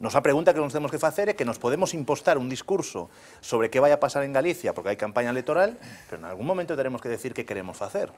Nos pregunta que nos tenemos que hacer es que nos podemos impostar un discurso sobre qué vaya a pasar en Galicia porque hay campaña electoral, pero en algún momento tenemos que decir qué queremos hacer.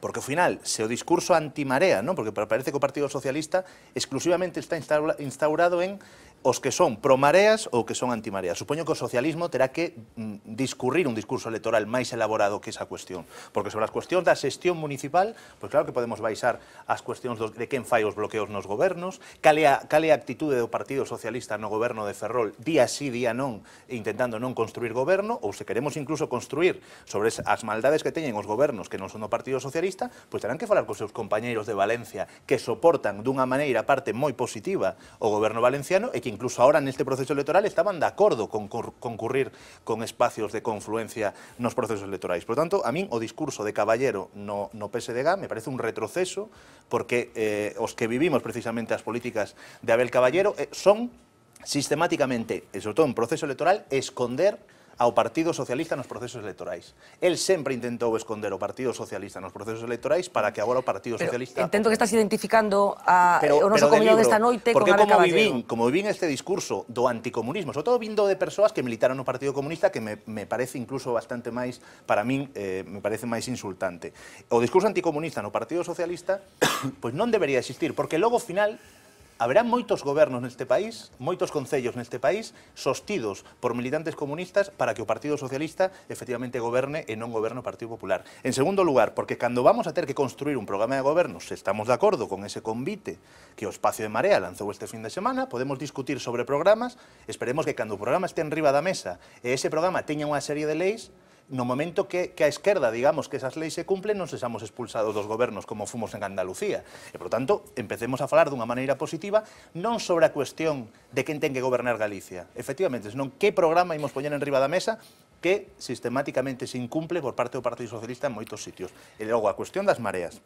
Porque al final, ese o discurso antimarea, no porque parece que el Partido Socialista exclusivamente está instaurado en os que son promareas ou que son antimareas. Supoño que o socialismo terá que mm, discurrir un discurso electoral máis elaborado que esa cuestión, porque sobre as cuestións da xestión municipal, pois claro que podemos baixar as cuestións de quen fai os bloqueos nos gobernos, cal é a, cal é a actitude do Partido Socialista no goberno de Ferrol, día sí, día non, intentando non construir goberno, ou se queremos incluso construir sobre as maldades que teñen os gobernos que non son do Partido Socialista, pois terán que falar cos seus compañeiros de Valencia que soportan dunha maneira parte moi positiva o goberno valenciano e que incluso ahora en este proceso electoral estaban de acuerdo con concurrir con espacios de confluencia en los procesos electorales. Por lo tanto, a mí o discurso de caballero no, no PSDG me parece un retroceso porque los eh, que vivimos precisamente las políticas de Abel Caballero eh, son sistemáticamente, sobre todo en proceso electoral, esconder ao Partido Socialista nos procesos electorais. El sempre intentou esconder o Partido Socialista nos procesos electorais para que agora o Partido pero, Socialista... Entendo que estás identificando a, eh, pero, o noso convidado desta noite porque con Ana como Vivín, como vivín este discurso do anticomunismo, sobre todo vindo de persoas que militaron no Partido Comunista, que me, me parece incluso bastante máis, para min, eh, me parece máis insultante. O discurso anticomunista no Partido Socialista, pois pues non debería existir, porque logo ao final haberá moitos gobernos neste país, moitos concellos neste país, sostidos por militantes comunistas para que o Partido Socialista efectivamente goberne e non goberne o Partido Popular. En segundo lugar, porque cando vamos a ter que construir un programa de goberno, se estamos de acordo con ese convite que o Espacio de Marea lanzou este fin de semana, podemos discutir sobre programas, esperemos que cando o programa este enriba da mesa e ese programa teña unha serie de leis, no momento que, que a esquerda digamos que esas leis se cumplen non sesamos expulsados dos gobernos como fomos en Andalucía. E, por tanto, empecemos a falar dunha maneira positiva non sobre a cuestión de quen ten que gobernar Galicia, efectivamente, senón que programa imos poñer en riba da mesa que sistemáticamente se incumple por parte do Partido Socialista en moitos sitios. E logo, a cuestión das mareas.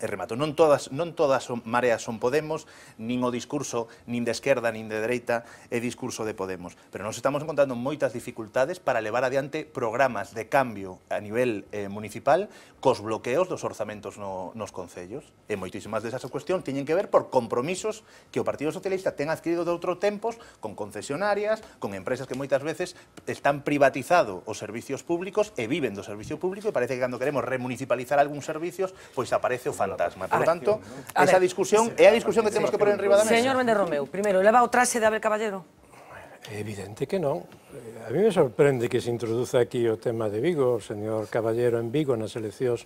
E remato, non todas, non todas son, mareas son Podemos, nin o discurso nin de esquerda nin de dereita é discurso de Podemos, pero nos estamos encontrando moitas dificultades para levar adiante programas de cambio a nivel eh, municipal cos bloqueos dos orzamentos no, nos concellos. E moitísimas desas cuestións teñen que ver por compromisos que o Partido Socialista ten adquirido de outros tempos con concesionarias, con empresas que moitas veces están privatizado os servicios públicos e viven do servicio público e parece que cando queremos remunicipalizar algúns servicios, pois aparece o fantasma fantasma. Por lo tanto, a esa discusión é a discusión que temos que poner enriba da mesa. Señor Méndez Romeu, primeiro, leva o traxe de Abel Caballero? Evidente que non. Eh, a mí me sorprende que se introduza aquí o tema de Vigo. O señor Caballero en Vigo nas eleccións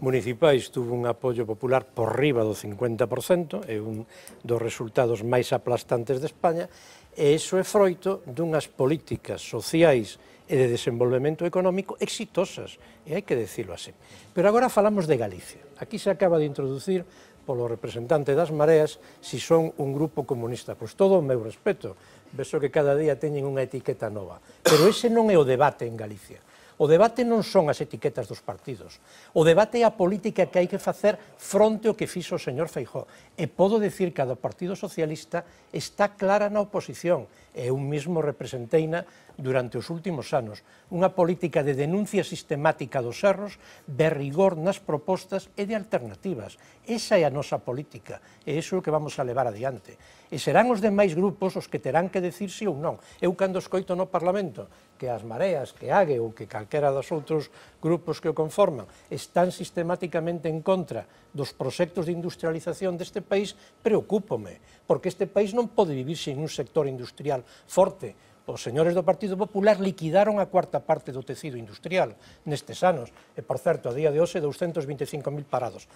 municipais tuvo un apoio popular por riba do 50%, é un dos resultados máis aplastantes de España, e iso é froito dunhas políticas sociais e de desenvolvemento económico exitosas, e hai que decirlo así. Pero agora falamos de Galicia. Aquí se acaba de introducir polo representante das mareas si son un grupo comunista. Pois todo o meu respeto. beso que cada día teñen unha etiqueta nova. Pero ese non é o debate en Galicia. O debate non son as etiquetas dos partidos. O debate é a política que hai que facer fronte ao que fixo o señor Feijó. E podo decir que a do Partido Socialista está clara na oposición e eu mismo representeina durante os últimos anos. Unha política de denuncia sistemática dos erros, de rigor nas propostas e de alternativas. Esa é a nosa política e iso é o que vamos a levar adiante. E serán os demais grupos os que terán que decir si sí ou non. Eu cando escoito no Parlamento que as mareas, que Ague ou que calquera dos outros grupos que o conforman están sistemáticamente en contra dos proxectos de industrialización deste país, preocúpome, porque este país non pode vivir sin un sector industrial industrial forte. Os señores do Partido Popular liquidaron a cuarta parte do tecido industrial nestes anos. E, por certo, a día de hoxe, 225.000 parados.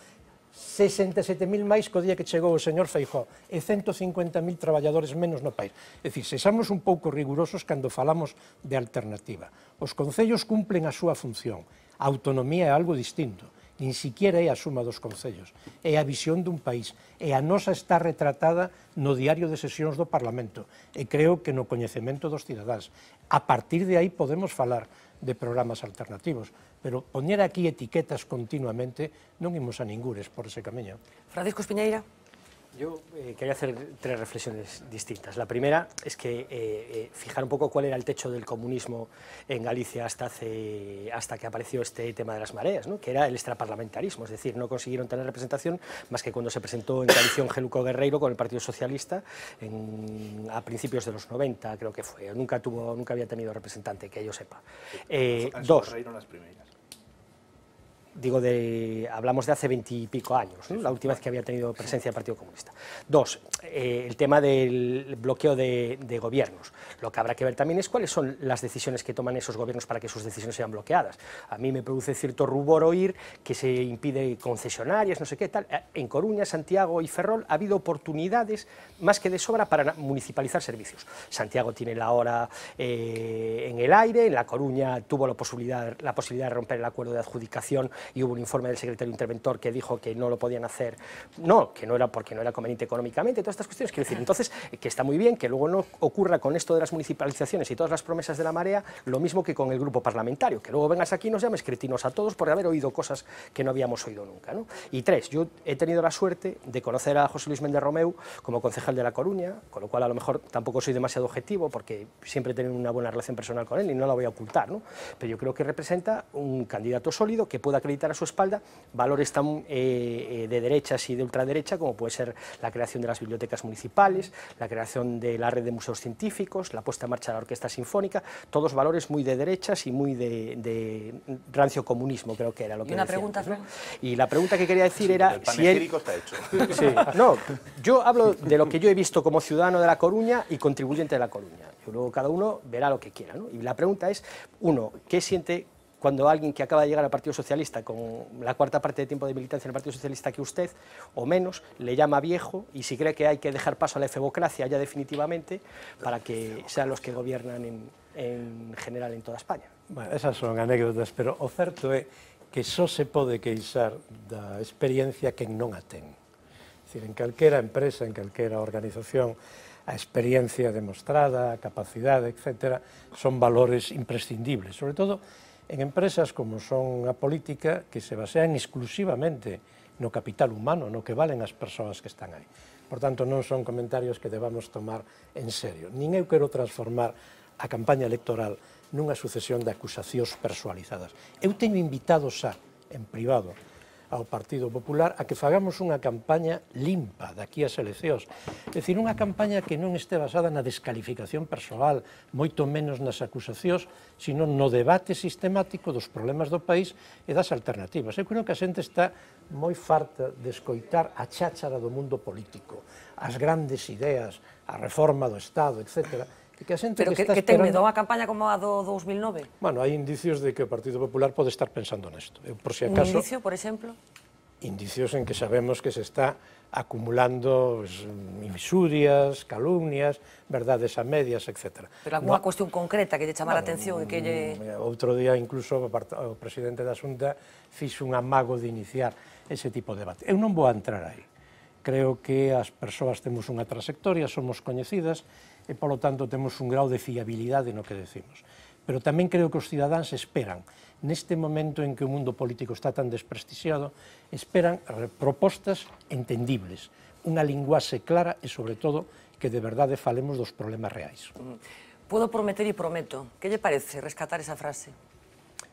67.000 máis co día que chegou o señor Feijó e 150.000 traballadores menos no país. É dicir, se xamos un pouco rigurosos cando falamos de alternativa. Os concellos cumplen a súa función. A autonomía é algo distinto nin siquiera é a suma dos concellos, é a visión dun país, e a nosa está retratada no diario de sesións do Parlamento, e creo que no coñecemento dos cidadáns. A partir de aí podemos falar de programas alternativos, pero poñer aquí etiquetas continuamente non imos a ningures por ese camiño. Francisco Espiñeira. Yo eh, quería hacer tres reflexiones distintas. La primera es que eh, eh, fijar un poco cuál era el techo del comunismo en Galicia hasta, hace, hasta que apareció este tema de las mareas, ¿no? que era el extraparlamentarismo, es decir, no consiguieron tener representación más que cuando se presentó en coalición Geluco Guerreiro con el Partido Socialista a principios de los 90, creo que fue. Nunca, tuvo, nunca había tenido representante, que yo sepa. dos. Las primeras digo, de, hablamos de hace veintipico años, la última vez que había tenido presencia el Partido Comunista. Dos, eh, el tema del bloqueo de, gobiernos. Lo que habrá que ver también es cuáles son las decisiones que toman esos gobiernos para que sus decisiones sean bloqueadas. A mí me produce cierto rubor oír que se impide concesionarias, no sé qué tal. En Coruña, Santiago y Ferrol ha habido oportunidades más que de sobra para municipalizar servicios. Santiago tiene la hora eh, en el aire, en La Coruña tuvo la posibilidad, la posibilidad de romper el acuerdo de adjudicación y hubo un informe del secretario interventor que dijo que no lo podían hacer, no, que no era porque no era conveniente económicamente, todas estas cuestiones. Quiero decir, entonces, que está muy bien que luego no ocurra con esto de las municipalizaciones y todas las promesas de la marea lo mismo que con el grupo parlamentario, que luego vengas aquí y nos llames cretinos a todos por haber oído cosas que no habíamos oído nunca. ¿no? Y tres, yo he tenido la suerte de conocer a José Luis Méndez Romeu como concejal de La Coruña, con lo cual a lo mejor tampoco soy demasiado objetivo porque siempre he tenido una buena relación personal con él y no la voy a ocultar, ¿no? pero yo creo que representa un candidato sólido que pueda acreditar a su espalda, valores tan eh, eh, de derechas y de ultraderecha como puede ser la creación de las bibliotecas municipales, la creación de la red de museos científicos, la puesta en marcha de la orquesta sinfónica, todos valores muy de derechas y muy de, rancio comunismo, creo que era lo que y una pregunta, ¿no? Y la pregunta que quería decir era... El si él... está hecho. Sí, no, yo hablo de lo que yo he visto como ciudadano de La Coruña y contribuyente de La Coruña. Y luego cada uno verá lo que quiera. Y la pregunta es, uno, ¿qué siente cuando alguien que acaba de llegar al Partido Socialista con la cuarta parte de tiempo de militancia en el Partido Socialista que usted, o menos, le llama viejo y si cree que hay que dejar paso a la efebocracia ya definitivamente para que sean los que gobiernan en, en general en toda España. Bueno, esas son anécdotas, pero o certo é que só se pode queixar da experiencia quen non a ten. Decir, en calquera empresa, en calquera organización, a experiencia demostrada, a capacidade, etc., son valores imprescindibles, sobre todo en empresas como son a política que se basean exclusivamente no capital humano, no que valen as persoas que están aí. Por tanto, non son comentarios que debamos tomar en serio. Nin eu quero transformar a campaña electoral nunha sucesión de acusacións personalizadas. Eu teño invitados a, en privado, ao Partido Popular a que fagamos unha campaña limpa daqui ás eleccións. É dicir, unha campaña que non este basada na descalificación personal, moito menos nas acusacións, sino no debate sistemático dos problemas do país e das alternativas. Eu creo que a xente está moi farta de escoitar a cháchara do mundo político, as grandes ideas, a reforma do Estado, etcétera, Que a xente Pero que, que, que ten medo a campaña como a do 2009? Bueno, hai indicios de que o Partido Popular pode estar pensando nesto. Por si acaso, Un indicio, por exemplo? Indicios en que sabemos que se está acumulando insurias, calumnias, verdades a medias, etc. Pero alguna no, cuestión concreta que lle chamara bueno, atención e que lle... Mm, outro día incluso o presidente da Xunta fixo un amago de iniciar ese tipo de debate. Eu non vou entrar aí. Creo que as persoas temos unha trasectoria, somos coñecidas, e, polo tanto, temos un grau de fiabilidade no que decimos. Pero tamén creo que os cidadáns esperan, neste momento en que o mundo político está tan desprestixiado, esperan propostas entendibles, unha linguaxe clara e, sobre todo, que de verdade falemos dos problemas reais. Mm. Puedo prometer e prometo. Que lle parece rescatar esa frase?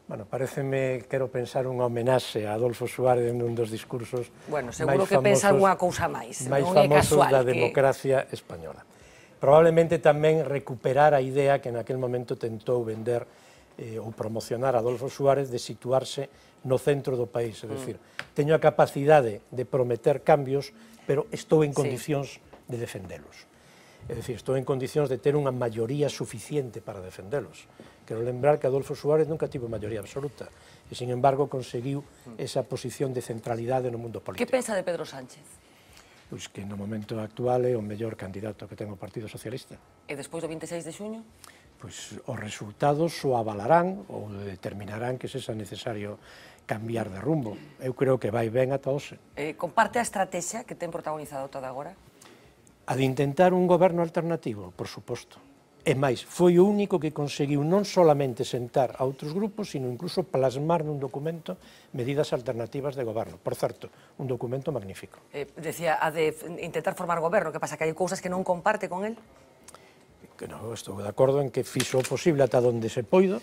Bueno, pareceme, quero pensar unha homenaxe a Adolfo Suárez en un dos discursos bueno, seguro que famosos, pensa unha cousa máis, non é casual. famosos da democracia que... española probablemente tamén recuperar a idea que en aquel momento tentou vender eh, ou promocionar Adolfo Suárez de situarse no centro do país, é mm. dicir, teño a capacidade de prometer cambios, pero estou en condicións sí. de defendelos. É dicir, estou en condicións de ter unha maioría suficiente para defendelos. Quero lembrar que Adolfo Suárez nunca tivo maioría absoluta e, sin embargo, conseguiu mm. esa posición de centralidade no mundo político. Que pensa de Pedro Sánchez? pois que no momento actual é o mellor candidato que ten o Partido Socialista. E despois do 26 de xuño? Pois os resultados o avalarán ou determinarán que xa necesario cambiar de rumbo. Eu creo que vai ben ata hoxe. Eh, comparte a estrategia que ten protagonizado toda agora? A de intentar un goberno alternativo, por suposto E máis, foi o único que conseguiu non solamente sentar a outros grupos, sino incluso plasmar nun documento medidas alternativas de goberno. Por certo, un documento magnífico. Eh, decía, a de intentar formar goberno, que pasa que hai cousas que non comparte con él? Que non, estou de acordo en que fixo o posible ata onde se poido,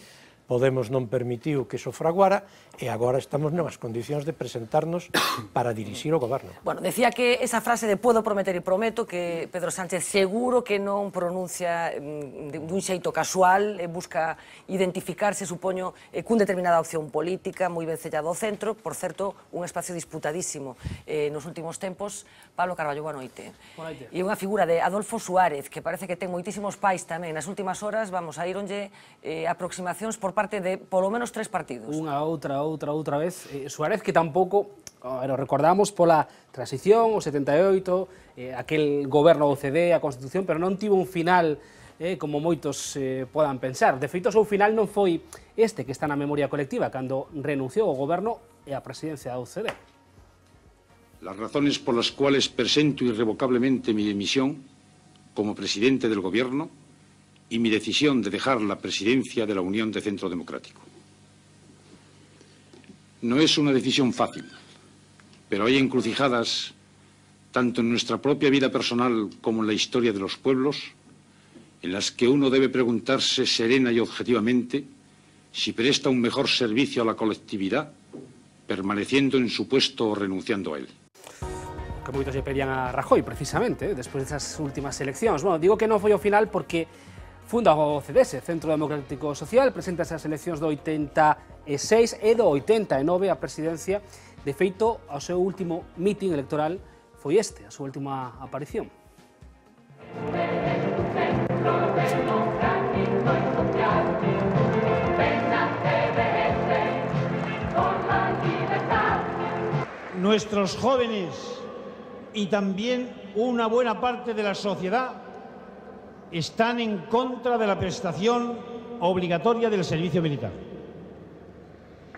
Podemos non permitiu que fraguara e agora estamos nas condicións de presentarnos para dirixir o goberno. Bueno, decía que esa frase de podo prometer e prometo que Pedro Sánchez seguro que non pronuncia mm, dun xeito casual, e eh, busca identificarse, supoño, eh, cun determinada opción política, moi ben sellado ao centro, por certo, un espacio disputadísimo eh, nos últimos tempos. Pablo Carballo, boa noite. Boa noite. E unha figura de Adolfo Suárez, que parece que ten moitísimos pais tamén. Nas últimas horas vamos a ir eh, aproximacións por parte de polo menos tres partidos. Unha, outra, outra, outra vez. Eh, Suárez que tampouco, bueno, oh, recordamos pola transición, o 78, eh, aquel goberno do CD, a Constitución, pero non tivo un final eh, como moitos eh, podan pensar. De feito, o seu final non foi este que está na memoria colectiva, cando renunciou o goberno e a presidencia da OCDE. Las razones por las cuales presento irrevocablemente mi dimisión como presidente del gobierno y mi decisión de dejar la presidencia de la Unión de Centro Democrático. No es una decisión fácil, pero hay encrucijadas, tanto en nuestra propia vida personal como en la historia de los pueblos, en las que uno debe preguntarse serena y objetivamente si presta un mejor servicio a la colectividad permaneciendo en su puesto o renunciando a él. Que muchos le pedían a Rajoy, precisamente, después de esas últimas elecciones. Bueno, digo que no fue final porque Funda o CDS, Centro Democrático Social, presenta as eleccións do 86 e do 89 a presidencia. De feito, ao seu último mitin electoral foi este, a súa última aparición. Nuestros jóvenes y también una buena parte de la sociedad están en contra de la prestación obligatoria del servicio militar.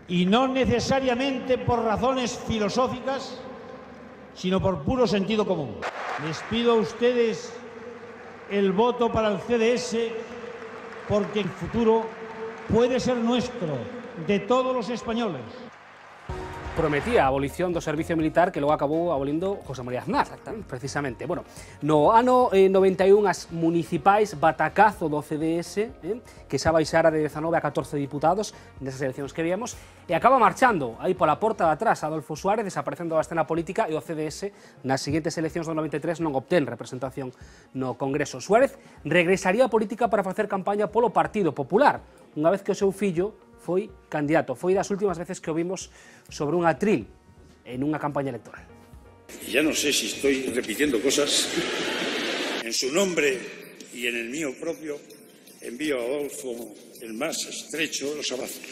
Y no necesariamente por razones filosóficas, sino por puro sentido común. Les pido a ustedes el voto para el CDS porque el futuro puede ser nuestro, de todos los españoles. prometía a abolición do servicio militar que logo acabou abolindo José María Aznar, precisamente. Bueno, no ano eh, 91 as municipais batacazo do CDS, eh, que xa baixara de 19 a 14 diputados nesas eleccións que víamos, e acaba marchando aí pola porta de atrás Adolfo Suárez desaparecendo da escena política e o CDS nas seguintes eleccións do 93 non obtén representación no Congreso. Suárez regresaría á política para facer campaña polo Partido Popular, unha vez que o seu fillo foi candidato. Foi das últimas veces que o vimos sobre un atril en unha campaña electoral. Ya sei sé si estou repitiendo cosas. En su nombre y en el mío propio envío a Adolfo el más estrecho los abrazos.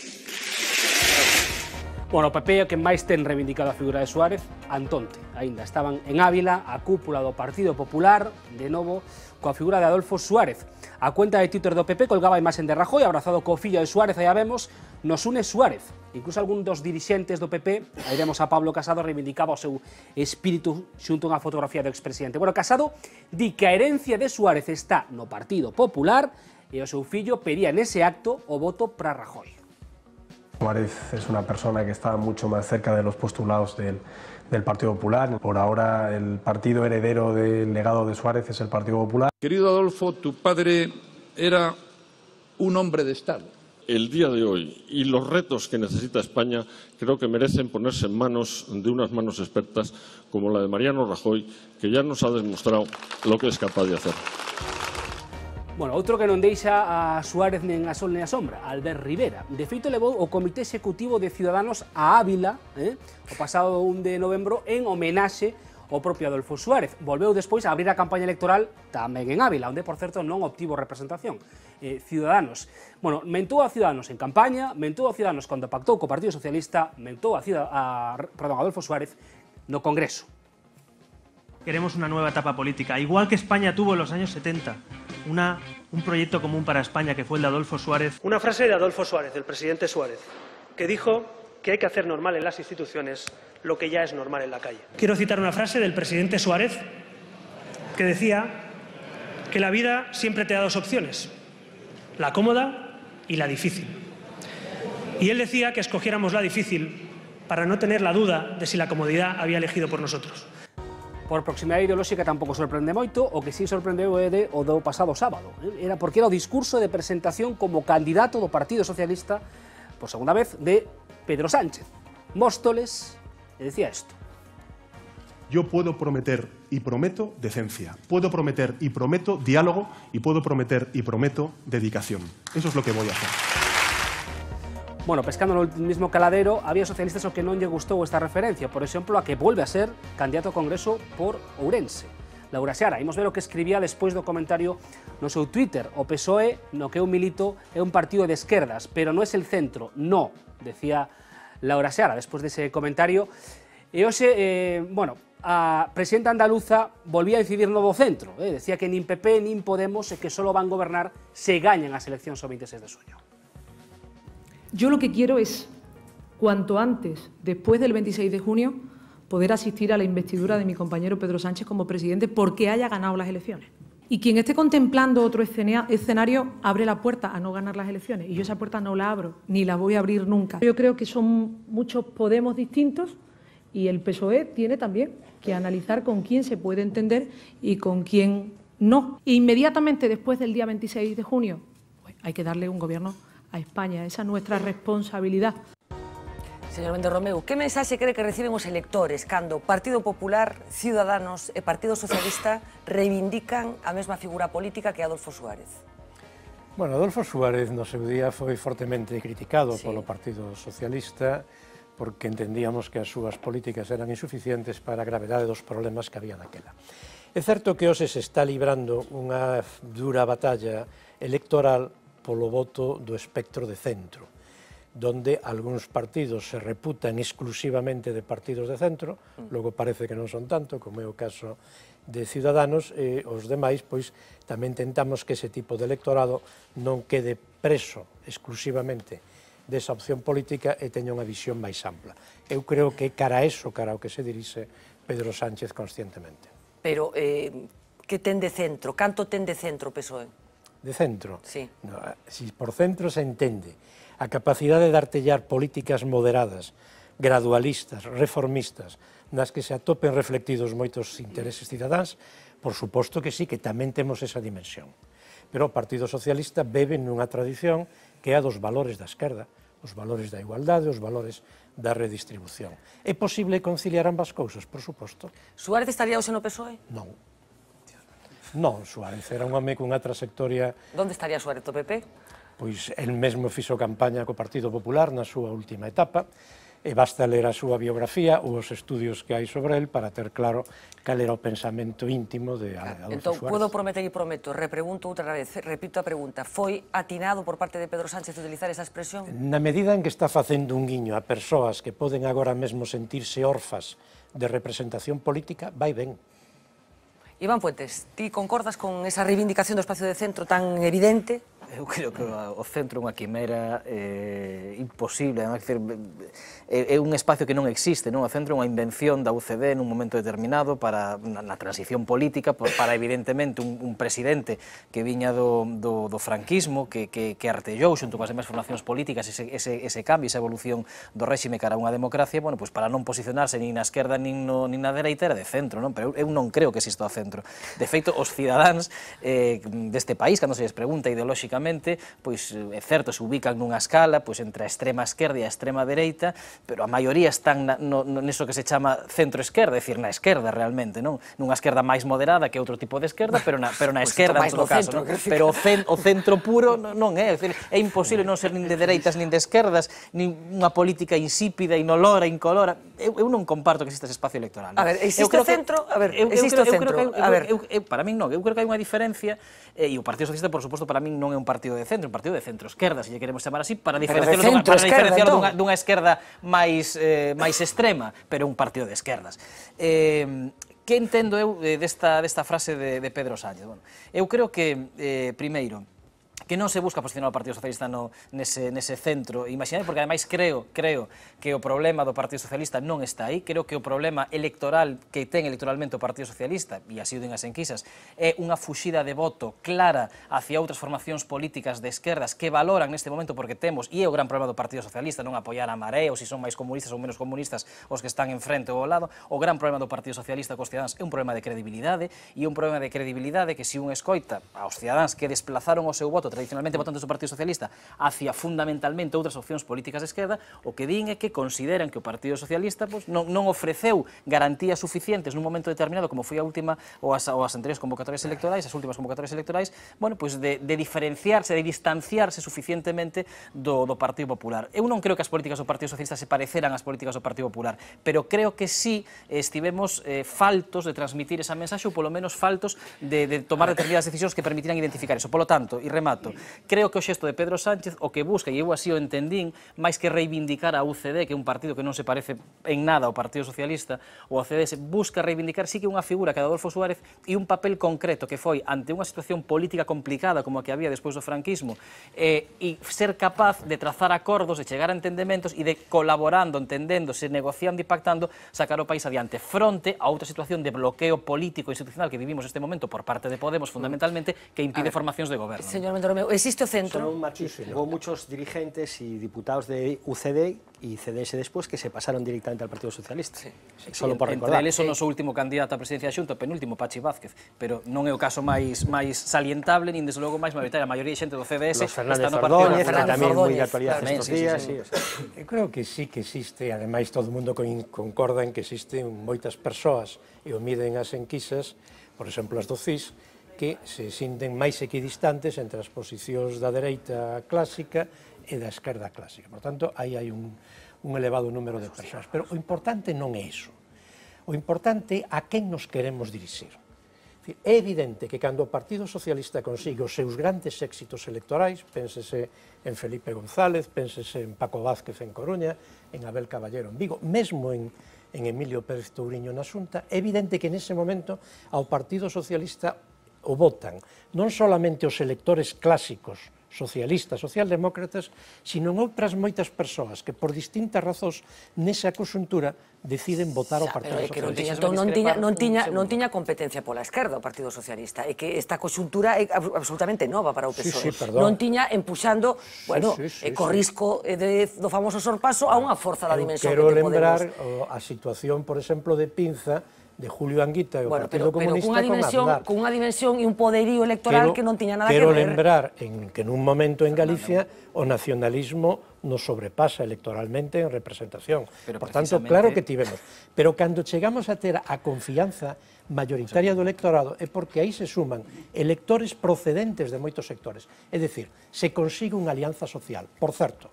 Bueno, o PP é que máis ten reivindicado a figura de Suárez, Antonte. Ainda estaban en Ávila, a cúpula do Partido Popular, de novo, la figura de Adolfo Suárez. A cuenta de Twitter de OPP colgaba imagen de Rajoy abrazado Cofillo de Suárez, allá vemos, nos une Suárez. Incluso algunos dirigentes de do PP, vemos a Pablo Casado, reivindicaba su espíritu... ...junto a una fotografía del expresidente. Bueno, Casado di que a herencia de Suárez está no Partido Popular ...y e o su fillo pedía ese acto o voto para Rajoy. Suárez es una persona que está mucho más cerca de los postulados del, del Partido Popular. Por ahora el partido heredero del legado de Suárez es el Partido Popular. Querido Adolfo, tu padre era un hombre de Estado. El día de hoy y los retos que necesita España creo que merecen ponerse en manos de unas manos expertas como la de Mariano Rajoy, que ya nos ha demostrado lo que es capaz de hacer. Bueno, outro que non deixa a Suárez nen a sol nen a sombra, Albert Rivera. De feito, levou o Comité Executivo de Ciudadanos a Ávila eh, o pasado 1 de novembro en homenaxe o propio Adolfo Suárez. Volveu despois a abrir a campaña electoral tamén en Ávila, onde, por certo, non obtivo representación. Eh, Ciudadanos. Bueno, mentou a Ciudadanos en campaña, mentou a Ciudadanos cando pactou co Partido Socialista, mentou a, Ciudad a perdón, Adolfo Suárez no Congreso. Queremos una nueva etapa política, igual que España tuvo en los años 70 un proyecto común para España que fue el de Adolfo Suárez. Una frase de Adolfo Suárez, del presidente Suárez, que dijo que hay que hacer normal en las instituciones lo que ya es normal en la calle. Quiero citar una frase del presidente Suárez que decía que la vida siempre te da dos opciones, la cómoda y la difícil. Y él decía que escogiéramos la difícil para no tener la duda de si la comodidad había elegido por nosotros por proximidad ideológica tampoco sorprende moito, o que sí sorprende Oede de, o pasado sábado. Era porque era o discurso de presentación como candidato do Partido Socialista, por segunda vez, de Pedro Sánchez. Móstoles le decía esto. Yo puedo prometer y prometo decencia, puedo prometer y prometo diálogo y puedo prometer y prometo dedicación. Eso es lo que voy a hacer. Bueno, pescando en el mismo caladero, había socialistas o que no les gustó esta referencia, por ejemplo, a que vuelve a ser candidato a Congreso por Ourense. Laura Seara, Hemos ver lo que escribía después de comentario no su Twitter. O PSOE, no que un milito, es un partido de izquierdas, pero no es el centro, no, decía Laura Seara después de ese comentario. Y e hoxe, eh, bueno, a presidenta andaluza volvía a decidir nuevo centro. Eh, decía que ni PP ni Podemos e que solo van a gobernar se gañan las elecciones o 26 e de sueño. Yo lo que quiero es, cuanto antes, después del 26 de junio, poder asistir a la investidura de mi compañero Pedro Sánchez como presidente porque haya ganado las elecciones. Y quien esté contemplando otro escenario abre la puerta a no ganar las elecciones. Y yo esa puerta no la abro, ni la voy a abrir nunca. Yo creo que son muchos Podemos distintos y el PSOE tiene también que analizar con quién se puede entender y con quién no. E inmediatamente después del día 26 de junio, pues, hay que darle un gobierno a España. Esa es nuestra responsabilidad. Señor Méndez Romeu, que mensaxe cree que reciben os electores cando Partido Popular, Ciudadanos e Partido Socialista reivindican a mesma figura política que Adolfo Suárez? Bueno, Adolfo Suárez no seu día fue fuertemente criticado sí. polo Partido Socialista porque entendíamos que as súas políticas eran insuficientes para a de dos problemas que había naquela. É certo que hoxe se está librando unha dura batalla electoral polo voto do espectro de centro, donde algúns partidos se reputan exclusivamente de partidos de centro, mm. logo parece que non son tanto, como é o caso de Ciudadanos, e os demais, pois, tamén tentamos que ese tipo de electorado non quede preso exclusivamente desa opción política e teña unha visión máis ampla. Eu creo que cara a eso, cara ao que se dirixe Pedro Sánchez conscientemente. Pero, eh, que ten de centro? Canto ten de centro, PSOE? de centro. Sí. No, eh, si por centro se entende a capacidade de artellar políticas moderadas, gradualistas, reformistas, nas que se atopen reflectidos moitos intereses cidadáns, por suposto que sí, que tamén temos esa dimensión. Pero o Partido Socialista bebe nunha tradición que é a dos valores da esquerda, os valores da igualdade, os valores da redistribución. É posible conciliar ambas cousas, por suposto. Suárez estaría hoxe no PSOE? Non. Non, Suárez era un home cunha trayectoria... Donde estaría Suárez do PP? Pois el mesmo fixo campaña co Partido Popular na súa última etapa, e basta ler a súa biografía ou os estudios que hai sobre el para ter claro cal era o pensamento íntimo de Adolfo entón, Suárez. Entón, podo prometer e prometo, repregunto outra vez, repito a pregunta, foi atinado por parte de Pedro Sánchez utilizar esa expresión? Na medida en que está facendo un guiño a persoas que poden agora mesmo sentirse orfas de representación política, vai ben. Iván Puentes, ti concordas con esa reivindicación de espacio de centro tan evidente? Eu creo que o centro é unha quimera eh, imposible, non? Decir, é, é un espacio que non existe, non? O centro é unha invención da UCD nun momento determinado para na, transición política, para evidentemente un, un presidente que viña do, do, do franquismo, que, que, que artellou xunto coas demais formacións políticas ese, ese, ese cambio, esa evolución do réxime cara a unha democracia, bueno, pois para non posicionarse nin na esquerda nin, no, nin na dereita era de centro, non? Pero eu non creo que exista o centro. De feito, os cidadáns eh, deste país, cando se les pregunta ideolóxica absolutamente, pois é certo, se ubican nunha escala, pois entre a extrema esquerda e a extrema dereita, pero a maioría están na, no, no, neso que se chama centro-esquerda, é dicir, na esquerda realmente, non? Nunha esquerda máis moderada que outro tipo de esquerda, pero na, pero na pues pois, esquerda, pois, en todo caso, centro, pero o, cen, o centro puro non é, é, dicir, é imposible non ser nin de dereitas nin de esquerdas, nin unha política insípida, inolora, incolora, eu, eu non comparto que exista ese espacio electoral. Non? A ver, existe eu creo centro, que, a ver, eu, existe eu, creo, centro, eu creo que, eu, a ver. Eu, eu, para min non, eu creo que hai unha diferencia, eh, e o Partido Socialista, por suposto, para min non é un partido de centro, un partido de centro-esquerda, se lle queremos chamar así, para diferenciarlo, dunha, para diferenciarlo entón. dunha, dunha esquerda máis, eh, máis extrema, pero un partido de esquerdas. Eh, que entendo eu eh, desta, desta frase de, de Pedro Sánchez? Bueno, eu creo que, eh, primeiro, que non se busca posicionar o Partido Socialista no, nese, nese centro imaginar, porque ademais creo, creo que o problema do Partido Socialista non está aí, creo que o problema electoral que ten electoralmente o Partido Socialista, e así o as enquisas, é unha fuxida de voto clara hacia outras formacións políticas de esquerdas que valoran neste momento porque temos, e é o gran problema do Partido Socialista, non apoiar a Marea, ou se si son máis comunistas ou menos comunistas os que están enfrente ou ao lado, o gran problema do Partido Socialista cos cidadáns é un problema de credibilidade, e un problema de credibilidade que se si un escoita aos cidadáns que desplazaron o seu voto tradicionalmente votando do Partido Socialista hacia fundamentalmente outras opcións políticas de esquerda, o que din é que consideran que o Partido Socialista pois, non, non ofreceu garantías suficientes nun momento determinado, como foi a última ou as, ou as anteriores convocatorias electorais, as últimas convocatorias electorais, bueno, pois de, de diferenciarse, de distanciarse suficientemente do, do Partido Popular. Eu non creo que as políticas do Partido Socialista se pareceran ás políticas do Partido Popular, pero creo que sí estivemos eh, faltos de transmitir esa mensaxe ou polo menos faltos de, de tomar determinadas decisións que permitirán identificar eso. Polo tanto, e remato, deserto. Creo que o xesto de Pedro Sánchez o que busca, e eu así o entendín, máis que reivindicar a UCD, que é un partido que non se parece en nada ao Partido Socialista, o CDS, busca reivindicar sí que unha figura que Adolfo Suárez e un papel concreto que foi ante unha situación política complicada como a que había despois do franquismo, eh, e ser capaz de trazar acordos, de chegar a entendementos e de colaborando, entendéndose, negociando e pactando, sacar o país adiante fronte a outra situación de bloqueo político e institucional que vivimos este momento por parte de Podemos, fundamentalmente, que impide ver, formacións de goberno. Señor Mentor, Dígame, existe o centro? Son marchísimo. Hubo muchos dirigentes y diputados de UCD y CDS despois que se pasaron directamente al Partido Socialista. Sí, sí, Solo por recordar. Entre eles o noso último candidato á presidencia de Xunta, penúltimo, Pachi Vázquez, pero non é o caso máis máis salientable, nin desde logo máis mayoritaria. A maioría de xente do CDS Los Fernández está no Partido Ordóñez, Fernández tamén moi de actualidade estes sí, días. Sí, sí, sí. Eu creo que sí que existe, ademais todo o mundo concorda en que existen moitas persoas e o miden as enquisas, por exemplo as do CIS, que se sinten máis equidistantes entre as posicións da dereita clásica e da esquerda clásica. Por tanto, aí hai un, un elevado número de persoas. Pero o importante non é iso. O importante é a quen nos queremos dirixir. É evidente que cando o Partido Socialista consigue os seus grandes éxitos electorais, pénsese en Felipe González, pénsese en Paco Vázquez en Coruña, en Abel Caballero en Vigo, mesmo en, en Emilio Pérez Touriño na Xunta, é evidente que nese momento ao Partido Socialista o votan non solamente os electores clásicos, socialistas, socialdemócratas, sino en outras moitas persoas que por distintas razóns nesa cosuntura deciden votar ao Partido Socialista. Non tiña, non tiña, non, tiña, non tiña competencia pola esquerda o Partido Socialista, e que esta cosuntura é absolutamente nova para o PSOE. Sí, sí, non tiña empuxando, bueno, sí, sí, sí, co risco eh, de, do famoso sorpaso a unha forza da dimensión Podemos. quero lembrar a situación, por exemplo, de Pinza, de Julio Anguita e o bueno, Partido pero, Comunista pero cunha dimensión, con cunha dimensión e un poderío electoral quero, que non tiña nada que ver. Quero lembrar en, que nun momento en Galicia o nacionalismo nos sobrepasa electoralmente en representación. Pero Por tanto, claro que tivemos. Pero cando chegamos a ter a confianza mayoritaria do electorado é porque aí se suman electores procedentes de moitos sectores. É dicir, se consigue unha alianza social. Por certo,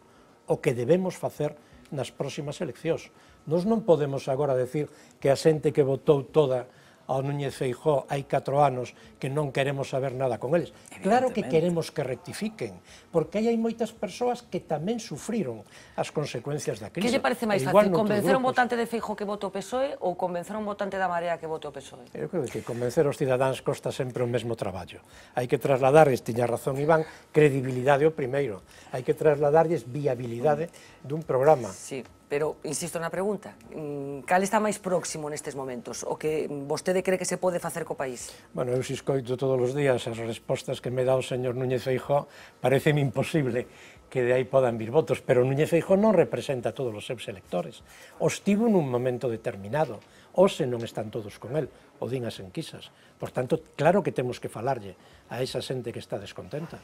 o que debemos facer nas próximas eleccións Nos non podemos agora decir que a xente que votou toda ao Núñez Feijó hai 4 anos que non queremos saber nada con eles. Claro que queremos que rectifiquen, porque aí hai moitas persoas que tamén sufriron as consecuencias da crise. Que se parece máis fácil, convencer un votante de Feijó que vote o PSOE ou convencer un votante da Marea que vote o PSOE? Eu creo que convencer os cidadáns costa sempre o mesmo traballo. Hai que trasladarles, tiña razón Iván, credibilidade o primeiro. Hai que trasladarles viabilidade dun programa. Sí. Pero insisto na pregunta, mm, cal está máis próximo nestes momentos? O que vostede cree que se pode facer co país? Bueno, eu se escoito todos os días as respostas que me dá o señor Núñez Feijó, pareceme imposible que de aí podan vir votos, pero Núñez Feijó non representa todos os seus electores. Os tivo nun momento determinado, ou se non están todos con el, o din as enquisas. Por tanto, claro que temos que falarlle a esa xente que está descontenta.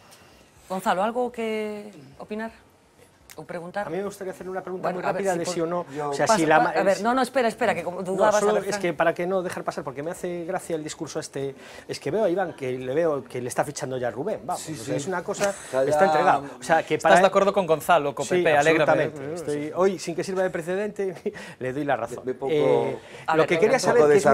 Gonzalo, algo que opinar? preguntar. A mí me gustaría hacer una pregunta muy rápida de si o no. O sea, si la... A ver, no, no, espera, espera, que como dudabas. es que para que no dejar pasar, porque me hace gracia el discurso este. Es que veo a Iván que le veo que le está fichando ya Rubén. Vamos, es una cosa. está entregado. O sea, que para... Estás de acuerdo con Gonzalo, con Pepe, alégrame. Hoy, sin que sirva de precedente, le doy la razón. Eh, lo que quería saber es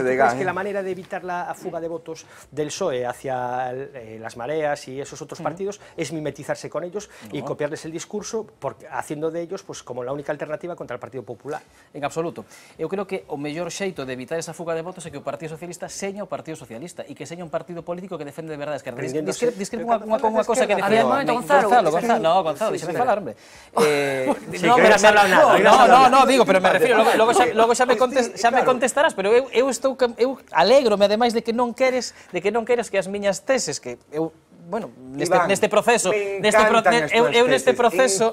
es que la manera de evitar la fuga de votos del PSOE hacia eh, las mareas y esos otros partidos es mimetizarse con ellos y copiarles el discurso discurso porque, haciendo de ellos pues como la única alternativa contra el Partido Popular. En absoluto. Eu creo que o mellor xeito de evitar esa fuga de votos é que o Partido Socialista seña o Partido Socialista e que seña un partido político que defende de verdade a esquerda. Discrepo discre unha, unha, unha cosa que decía... Además, Gonzalo, Gonzalo, Gonzalo, eh, no, Gonzalo, déxame falar, hombre. Eh, sí, no, pero, nada, no, no, no, digo, pero me refiro, logo, xa, logo xa, me, xa me contestarás, pero eu, eu estou eu alégrome ademais de que non queres, de que non queres que as miñas teses que eu bueno, neste, Iván, neste proceso, neste pro, ne, eu, eu neste proceso,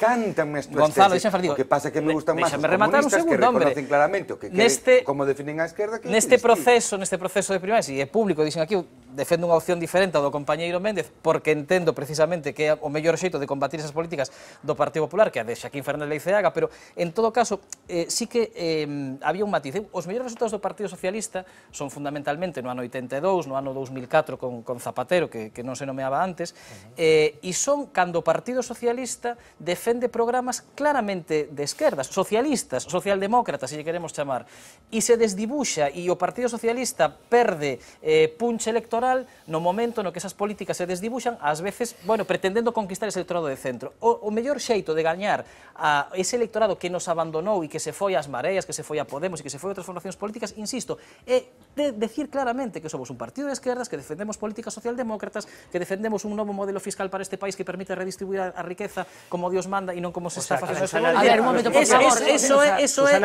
Gonzalo, Digo, o que pasa é que me gustan máis os comunistas un segundo, que reconocen hombre. claramente o que neste, como definen a esquerda que Neste proceso, neste proceso de primarias, e é público, dicen aquí, defendo unha opción diferente ao do compañeiro Méndez porque entendo precisamente que é o mellor xeito de combatir esas políticas do Partido Popular, que é a de Xaquín Fernández Leiceaga, pero en todo caso, eh, sí que eh, había un matiz. Os mellores resultados do Partido Socialista son fundamentalmente no ano 82, no ano 2004 con, con Zapatero, que, que non se nomeaba antes, eh, e son cando o Partido Socialista defende programas claramente de esquerdas, socialistas, socialdemócratas, se lle queremos chamar, e se desdibuxa e o Partido Socialista perde eh, punche electoral no momento no que esas políticas se desdibuxan, ás veces, bueno, pretendendo conquistar ese electorado de centro. O, o mellor xeito de gañar a ese electorado que nos abandonou e que se foi ás mareas, que se foi a Podemos e que se foi a outras formacións políticas, insisto, é de decir claramente que somos un partido de esquerdas, que defendemos políticas socialdemócratas, que defendemos temos un novo modelo fiscal para este país que permite redistribuir a riqueza como Dios manda e non como se está facendo. A ver, un momento, por favor. Eso é, eso é,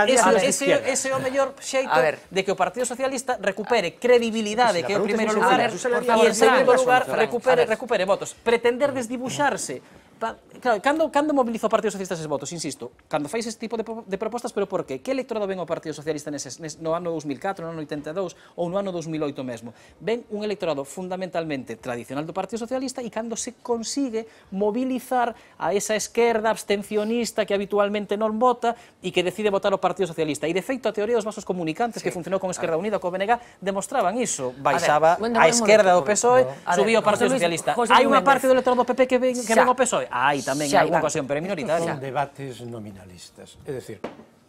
ese é o mellor xeito de que o Partido Socialista recupere credibilidade, que é o primeiro lugar, e en segundo lugar recupere, recupere votos. Pretender desdibuxarse claro, cando, cando mobiliza o Partido Socialista eses votos, insisto, cando fais ese tipo de, de propostas, pero por que? Que electorado ven o Partido Socialista neses, nes, no ano 2004, no ano 82 ou no ano 2008 mesmo? Ven un electorado fundamentalmente tradicional do Partido Socialista e cando se consigue mobilizar a esa esquerda abstencionista que habitualmente non vota e que decide votar o Partido Socialista. E de feito a teoría dos vasos comunicantes sí. que funcionou con Esquerda Unida, co BNG, demostraban iso. Baixaba a, ver, a esquerda do PSOE, no. subía o Partido Socialista. Hai unha parte do electorado do PP que ven, que ven o PSOE hai tamén en algunha ocasión, pero é minoritaria. Son debates nominalistas. É dicir,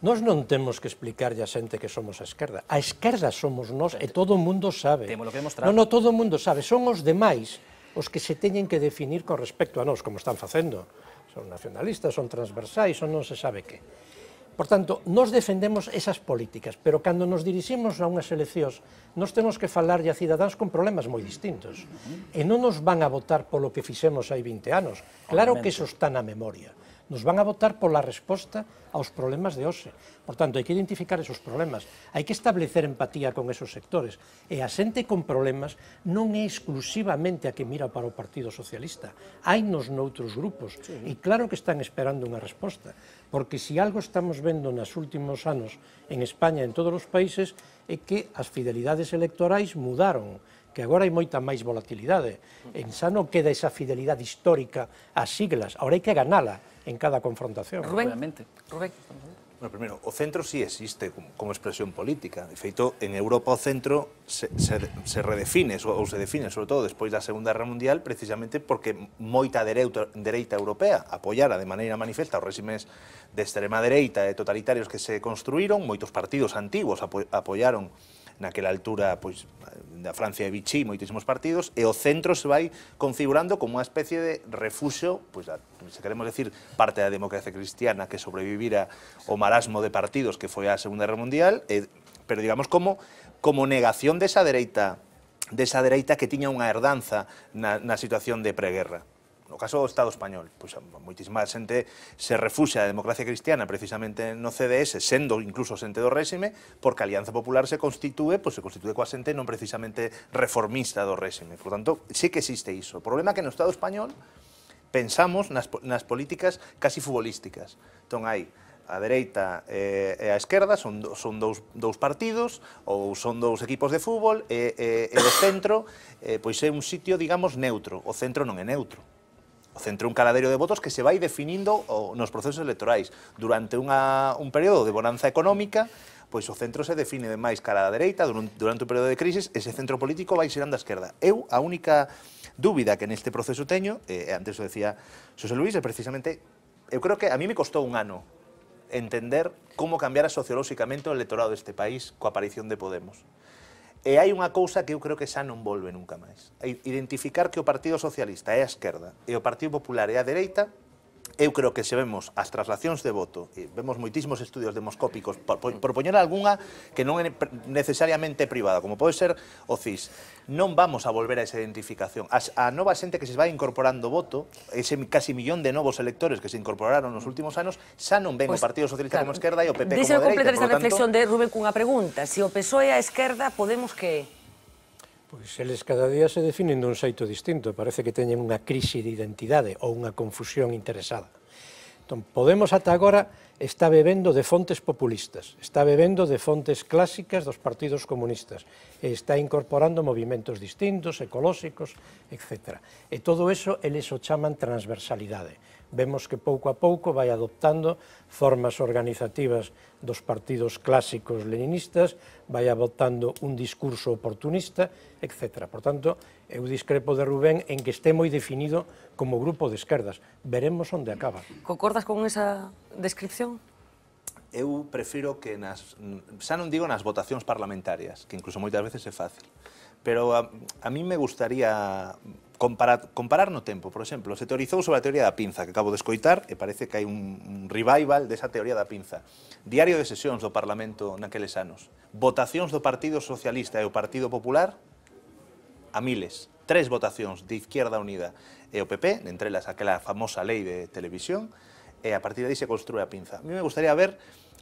Nós non temos que explicarlle a xente que somos a esquerda. A esquerda somos nós e todo o mundo sabe. Temos que demostrar. Non, non, todo o mundo sabe. Son os demais os que se teñen que definir con respecto a nós, como están facendo. Son nacionalistas, son transversais, son non se sabe que. Por tanto, nos defendemos esas políticas, pero cando nos diriximos a unhas eleccións, nos temos que falarlle a cidadáns con problemas moi distintos. E non nos van a votar polo que fixemos hai 20 anos. Claro que eso está na memoria nos van a votar pola resposta aos problemas de hoxe. Por tanto, hai que identificar esos problemas, hai que establecer empatía con esos sectores. E a xente con problemas non é exclusivamente a que mira para o Partido Socialista. Hai nos noutros grupos. Sí. E claro que están esperando unha resposta. Porque se si algo estamos vendo nos últimos anos en España e en todos os países é que as fidelidades electorais mudaron que agora hai moita máis volatilidade. En xa non queda esa fidelidade histórica ás siglas, agora hai que ganala en cada confrontación. Rubén, Rubén. Bueno, primeiro, o centro sí existe como, expresión política. De feito, en Europa o centro se, se, se redefine, ou se define, sobre todo despois da Segunda Guerra Mundial, precisamente porque moita dereita, dereita europea apoyara de maneira manifesta os réximes de extrema dereita e totalitarios que se construíron, moitos partidos antigos apoiaron apoyaron naquela altura pois da Francia e Vichy moitísimos partidos e o centro se vai configurando como unha especie de refuxo, pois a, se queremos decir, parte da democracia cristiana que sobrevivira o marasmo de partidos que foi a Segunda Guerra Mundial, e, pero digamos como como negación desa dereita desa dereita que tiña unha herdanza na, na situación de preguerra no caso do Estado español, pois moitísima xente se refuxa a democracia cristiana precisamente no CDS, sendo incluso xente do réxime, porque a Alianza Popular se constitúe, pois se constitúe coa xente non precisamente reformista do réxime. Por tanto, sí que existe iso. O problema é que no Estado español pensamos nas, nas políticas casi futbolísticas. Entón, hai a dereita eh, e, a esquerda son, son dous, dous partidos ou son dous equipos de fútbol e, e, o centro eh, pois é un sitio, digamos, neutro. O centro non é neutro centre un caladeiro de votos que se vai definindo nos procesos electorais. Durante unha, un período de bonanza económica, pois o centro se define de máis cara á dereita durante un período de crisis, ese centro político vai xerando a esquerda. Eu a única dúbida que neste proceso teño, e eh, antes o decía Xosé Luís, é precisamente, eu creo que a mí me costou un ano entender como cambiara sociolóxicamente o electorado deste país coa aparición de Podemos. E hai unha cousa que eu creo que xa non volve nunca máis. Identificar que o Partido Socialista é a esquerda e o Partido Popular é a dereita eu creo que se vemos as traslacións de voto, e vemos moitísimos estudios demoscópicos, por, por, algunha que non é necesariamente privada, como pode ser o CIS, non vamos a volver a esa identificación. As, a nova xente que se vai incorporando voto, ese casi millón de novos electores que se incorporaron nos últimos anos, xa non ven pues, o pois, Partido Socialista claro, como esquerda e o PP como dereita. Díselo completar esta reflexión tanto... de Rubén cunha pregunta. Se si o PSOE a esquerda, Podemos que Pois eles cada día se definen dun xeito distinto, parece que teñen unha crise de identidade ou unha confusión interesada. Entón, Podemos ata agora está bebendo de fontes populistas, está bebendo de fontes clásicas dos partidos comunistas, e está incorporando movimentos distintos, ecolóxicos, etc. E todo eso eles o chaman transversalidade vemos que pouco a pouco vai adoptando formas organizativas dos partidos clásicos leninistas, vai adoptando un discurso oportunista, etc. Por tanto, eu discrepo de Rubén en que este moi definido como grupo de esquerdas. Veremos onde acaba. Concordas con esa descripción? Eu prefiro que nas, xa non digo nas votacións parlamentarias, que incluso moitas veces é fácil, pero a, a mí me gustaría comparar, comparar no tempo, por exemplo, se teorizou sobre a teoría da pinza, que acabo de escoitar, e parece que hai un revival desa teoría da pinza. Diario de sesións do Parlamento naqueles anos. Votacións do Partido Socialista e o Partido Popular a miles. Tres votacións de Izquierda Unida e o PP, entre elas aquela famosa lei de televisión, e a partir de aí se construe a pinza. A mí me gustaría ver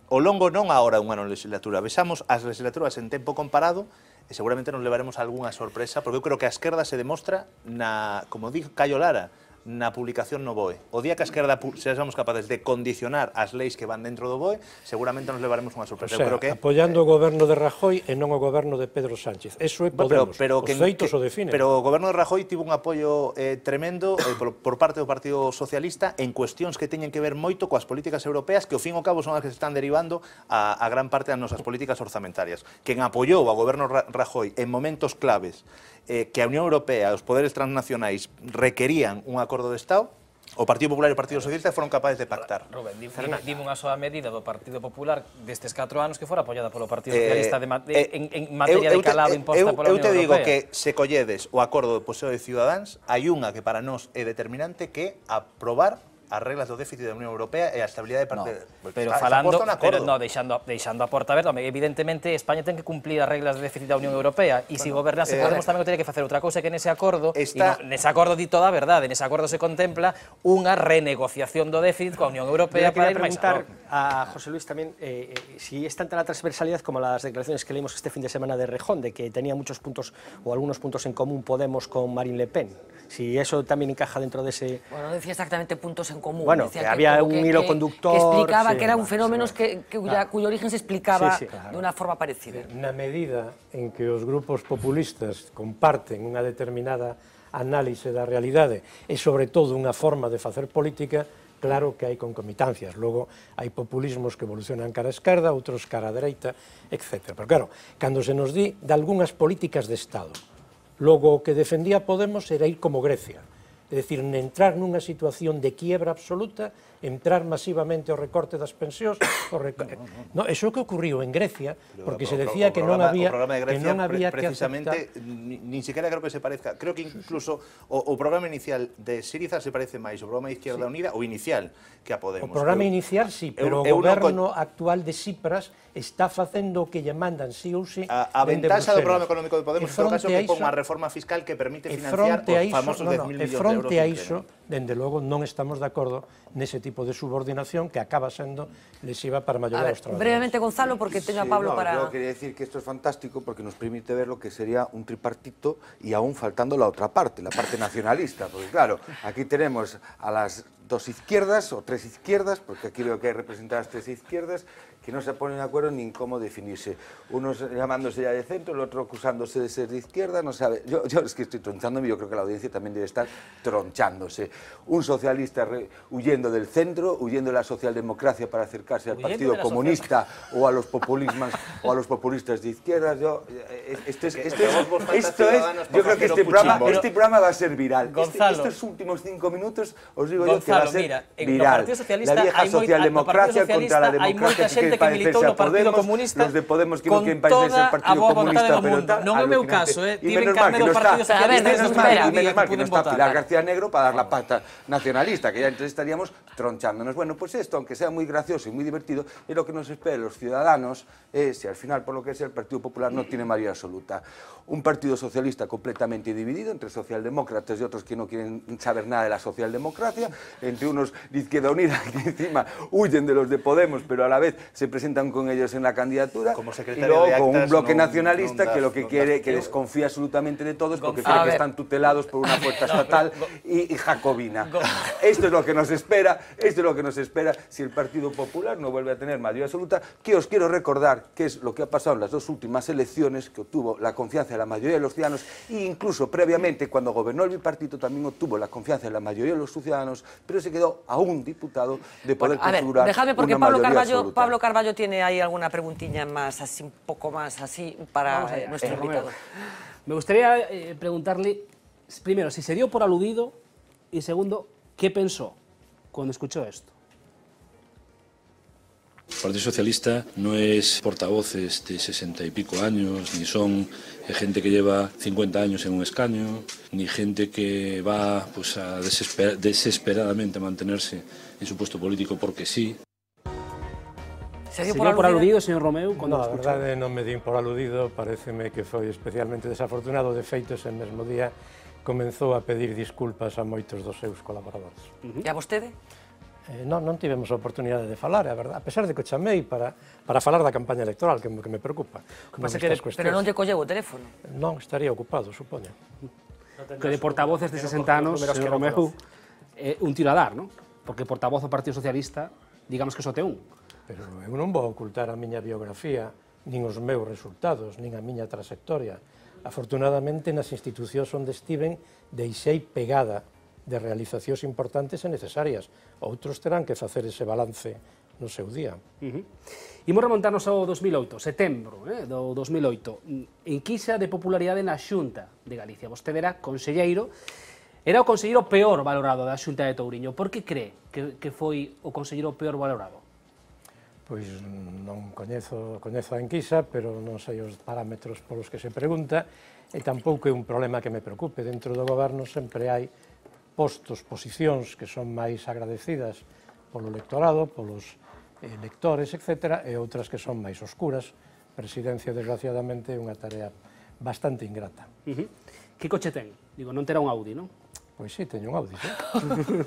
o longo non agora de legislatura, vexamos as legislaturas en tempo comparado e seguramente nos levaremos a algunha sorpresa, porque eu creo que a esquerda se demostra, na, como dixo Cayo Lara, na publicación no BOE. O día que a esquerda seamos capaces de condicionar as leis que van dentro do BOE, seguramente nos levaremos unha sorpresa. O sea, Eu creo que apoiando eh, o goberno de Rajoy e non o goberno de Pedro Sánchez. Eso é Podemos. Pero, pero, que, feitos que, o definen. Pero o goberno de Rajoy tivo un apoio eh, tremendo eh, por, por parte do Partido Socialista en cuestións que teñen que ver moito coas políticas europeas que ao fin e ao cabo son as que se están derivando a, a gran parte das nosas políticas orzamentarias. Quen apoiou ao goberno Rajoy en momentos claves eh, que a Unión Europea, os poderes transnacionais requerían un acordo de Estado, O Partido Popular e o Partido Socialista foron capaces de pactar. Rubén, dime di, unha soa medida do Partido Popular destes 4 anos que fora apoiada polo Partido eh, Socialista de, de, eh, en, en materia eu, eu de calado imposta eu, pola Unión Europea. Eu te digo Europea. que se colledes o acordo do Poseo de Ciudadans, hai unha que para nós é determinante que aprobar a reglas de déficit la Unión Europea ...y a estabilidad no, de... Pero está, falando, pero no, dejando a puerta abierta... evidentemente España tiene que cumplir ...las reglas de déficit de la Unión Europea ...y si gobernase eh, Podemos también... o que hacer otra cosa... que ese acuerdo... está, en ese acuerdo di toda verdad... ...en ese acuerdo se contempla ...una renegociación de déficit ...con la Unión Europea para ir preguntar a José Luis también... Eh, eh, si es tanta la transversalidad como las declaraciones que leímos este fin de semana de Rejón, de que tenía muchos puntos o algunos puntos en común Podemos con Marine Le Pen. Si eso también encaja dentro de ese... Bueno, decía exactamente puntos en común. Bueno, Decía que había que, un que, hilo conductor. Que explicaba sí, que eran fenómenos sí, que, que claro. cuyo origen se explicaba sí, claro. de una forma parecida. Na medida en que os grupos populistas comparten unha determinada análise da realidade e, sobre todo, unha forma de facer política, claro que hai concomitancias. Logo, hai populismos que evolucionan cara a esquerda, outros cara a dereita, etc. Pero claro, cando se nos di de algunhas políticas de Estado, logo o que defendía Podemos era ir como Grecia é dicir, entrar nunha situación de quiebra absoluta entrar masivamente o recorte das pensións, o rec... no, eso que ocurriu en Grecia, porque se decía que non había que non había que precisamente nin sequera creo que se parezca, creo que incluso o, o programa inicial de Siriza se parece máis ao programa Izquierda sí. Unida o inicial que a Podemos. O programa eu, inicial sí, pero eu, eu o goberno no... actual de Cipras está facendo o que lle mandan sí ou sí. A, a ventaja do programa económico de Podemos, en todo caso, que pon unha reforma fiscal que permite financiar os famosos 10.000 millóns de euros. E fronte a iso, dende logo, non estamos de acordo nese tipo de subordinación que acaba siendo lesiva para mayor los trabajadores. Brevemente, Gonzalo, porque tengo a Pablo no, para... Yo quería decir que esto es fantástico porque nos permite ver lo que sería un tripartito y aún faltando la otra parte, la parte nacionalista, porque claro, aquí tenemos a las dos izquierdas o tres izquierdas, porque aquí veo que hay representadas tres izquierdas, que no se ponen de acuerdo ni en cómo definirse. Uno llamándose ya de centro, el otro acusándose de ser de izquierda, no sabe. Yo, es que estoy tronchándome, yo creo que la audiencia también debe estar tronchándose. Un socialista huyendo del centro, huyendo de la socialdemocracia para acercarse al Partido Comunista o a los populismas o a los populistas de izquierda. Yo, eh, eh, esto es, yo creo que este, este programa, va a ser viral. Este- estos últimos cinco minutos os digo yo que va a ser viral. la vieja socialdemocracia contra la democracia gente que militó no Partido Comunista los de Podemos que con quieren el Partido Comunista, pero caso, eh. Tiven carne do Partido Socialista espera. menos mal Pilar García Negro para dar la pata nacionalista, que ya entonces estaríamos tronchándonos. Bueno, pues esto, aunque sea muy gracioso y muy divertido, es lo que nos espera los ciudadanos es eh, si al final, por lo que sea, el Partido Popular no tiene mayoría absoluta. Un Partido Socialista completamente dividido entre socialdemócratas y otros que no quieren saber nada de la socialdemocracia, entre unos de Izquierda Unida que encima huyen de los de Podemos, pero a la vez se presentan con ellos en la candidatura Como y luego un bloque nacionalista que lo que quiere, que desconfía absolutamente de todos porque cree que están tutelados por una fuerza estatal y, jacobina. Esto es lo que nos espera, esto es lo que nos espera si el Partido Popular no vuelve a tener mayoría absoluta, que os quiero recordar que es lo que ha pasado en las dos últimas elecciones, que obtuvo la confianza de la mayoría de los ciudadanos e incluso previamente cuando gobernó el bipartito también obtuvo la confianza de la mayoría de los ciudadanos, pero se quedó a un diputado de poder bueno, déjame porque Pablo Carballo, Pablo Carballo tiene ahí alguna preguntilla más, así un poco más así, para eh, nuestro eh, invitado. Me gustaría eh, preguntarle, primero, si se dio por aludido y segundo, ¿qué pensó cuando escuchó esto? El Partido Socialista no es portavoces de sesenta y pico años, ni son gente que lleva 50 años en un escaño, ni gente que va pues, a desesperadamente a mantenerse en su puesto político porque sí. Se eh, dio por, aludido? por aludido, señor Romeu? Cando no, a verdade non me din por aludido, pareceme que foi especialmente desafortunado. De feito, ese mesmo día comenzou a pedir disculpas a moitos dos seus colaboradores. Uh -huh. E a vostede? Eh, non, non tivemos oportunidade de falar, a verdade, a pesar de que o chamei para, para falar da campaña electoral, que, que me preocupa. Como que, cuestións. pero non lle colleu o teléfono? Non, estaría ocupado, supoño. No que de portavoces de 60 anos, señor Romeu, eh, un tiradar, non? Porque portavoz do Partido Socialista, digamos que te un. Pero eu non vou ocultar a miña biografía, nin os meus resultados, nin a miña trayectoria. Afortunadamente, nas institucións onde estiven, deixei pegada de realizacións importantes e necesarias. Outros terán que facer ese balance no seu día. Uh -huh. Imos remontarnos ao 2008, setembro eh, do 2008. Enquisa de popularidade na Xunta de Galicia. Vostede era conselleiro, era o conselleiro peor valorado da Xunta de Touriño. Por que cree que, que foi o conselleiro peor valorado? Pois non coñezo, coñezo a enquisa, pero non sei os parámetros polos que se pregunta, e tampouco é un problema que me preocupe. Dentro do goberno sempre hai postos, posicións que son máis agradecidas polo electorado, polos electores, eh, lectores, etc., e outras que son máis oscuras. Presidencia, desgraciadamente, é unha tarea bastante ingrata. Uh -huh. Que coche ten? Digo, non terá un Audi, non? Pois sí, teño un Audi, sí.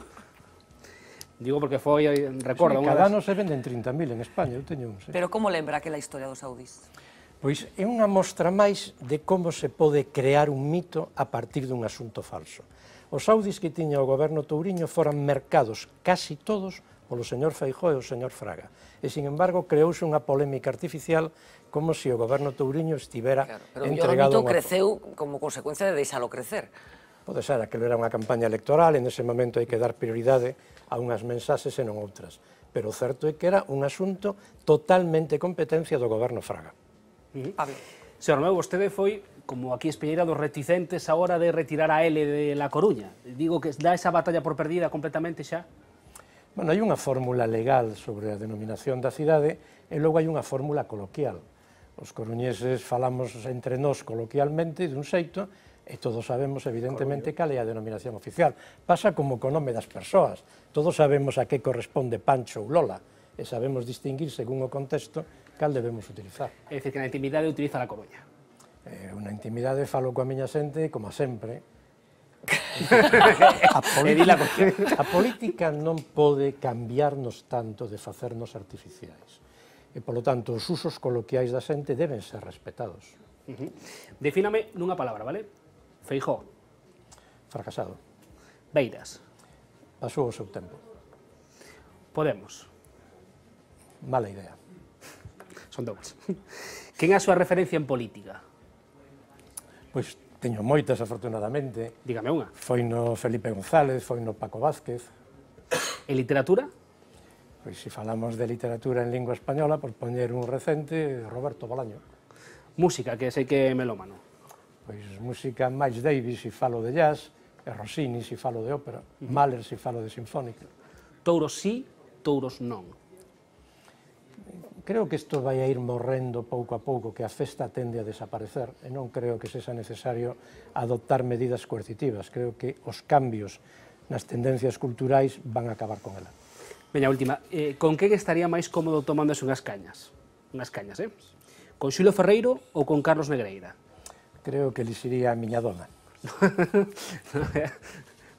Digo porque foi, eh, recordo... Sí, cada ano se venden 30.000 en España, eu teño un... Sí. Pero como lembra aquela historia dos saudís? Pois é unha mostra máis de como se pode crear un mito a partir dun asunto falso. Os saudis que tiña o goberno Touriño foran mercados casi todos polo señor Feijó e o señor Fraga. E, sin embargo, creouse unha polémica artificial como se si o goberno Touriño estivera claro, pero entregado... Pero o creceu como consecuencia de deixalo crecer. Pode ser, aquel era unha campaña electoral, en ese momento hai que dar prioridade a unhas mensaxes e non outras. Pero o certo é que era un asunto totalmente competencia do goberno Fraga. A ver, señor Meu, vostede foi como aquí espelleira, dos reticentes a hora de retirar a L de La Coruña. Digo que dá esa batalla por perdida completamente xa? Bueno, hai unha fórmula legal sobre a denominación da cidade e logo hai unha fórmula coloquial. Os coruñeses falamos entre nós coloquialmente dun xeito e todos sabemos evidentemente cal é a denominación oficial. Pasa como co nome das persoas. Todos sabemos a que corresponde Pancho ou Lola e sabemos distinguir según o contexto cal debemos utilizar. É dicir, que na intimidade utiliza a Coruña. Eh, unha intimidade falo coa miña xente, como sempre, a, política, a política non pode cambiarnos tanto de facernos artificiais. E, polo tanto, os usos coloquiais da xente deben ser respetados. Uh -huh. Defíname nunha palabra, vale? Feijó. Fracasado. Beiras. Pasou o seu tempo. Podemos. Mala idea. Son dous. Quen é a súa referencia en política? Pois teño moitas, afortunadamente. Dígame unha. Foi no Felipe González, foi no Paco Vázquez. E literatura? Pois se falamos de literatura en lingua española, por poñer un recente, Roberto Bolaño. Música, que sei que é melómano pois música Miles Davis se falo de jazz, e Rossini se falo de ópera, uh -huh. Mahler se falo de sinfónica. Touros sí, touros non. Creo que isto vai a ir morrendo pouco a pouco, que a festa tende a desaparecer, e non creo que sexa necesario adoptar medidas coercitivas. Creo que os cambios nas tendencias culturais van a acabar con ela. Veña, última. Eh, con que estaría máis cómodo tomándose unhas cañas? Unhas cañas, eh? Con Xulo Ferreiro ou con Carlos Negreira? Creo que elixiría a miña dona.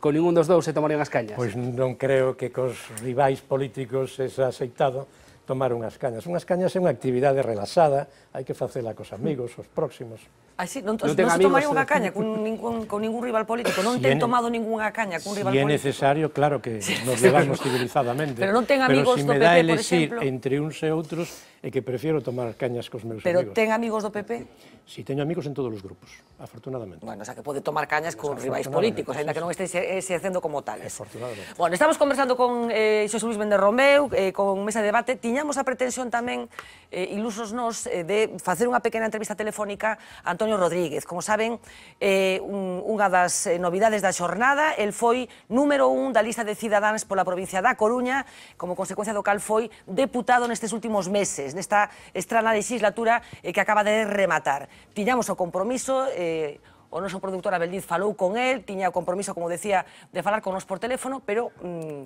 con ningún dos dous se tomarían as cañas? Pois non creo que cos rivais políticos se aceitado tomar unhas cañas. Unhas cañas é unha actividade relaxada, hai que facela cos amigos, os próximos. Así, ah, non, non, non se tomaría unha eh. caña con ningún, con ningún rival político, non si ten tomado ninguna caña cun rival político. Si é necesario, claro que nos llevamos civilizadamente. Pero non ten amigos si do PP, por exemplo... Pero si me dá elegir entre uns e outros, é que prefiero tomar cañas cos meus Pero amigos. Pero ten amigos do PP? Si, teño amigos en todos os grupos, afortunadamente. Bueno, o sea, que pode tomar cañas con rivais políticos, ainda que non estéis exercendo eh, eh, como tales. Afortunadamente. Bueno, estamos conversando con eh, Xosé Luis Vende Romeu, eh, con Mesa de Debate. Tiñamos a pretensión tamén, eh, ilusos nos, eh, de facer unha pequena entrevista telefónica a Antonio Antonio Rodríguez. Como saben, eh, un, unha das eh, novidades da xornada, el foi número un da lista de cidadáns pola provincia da Coruña, como consecuencia do cal foi deputado nestes últimos meses, nesta estrana legislatura eh, que acaba de rematar. Tiñamos o compromiso... Eh, o noso productor Abeldiz falou con el, tiña o compromiso, como decía, de falar con nos por teléfono, pero mm,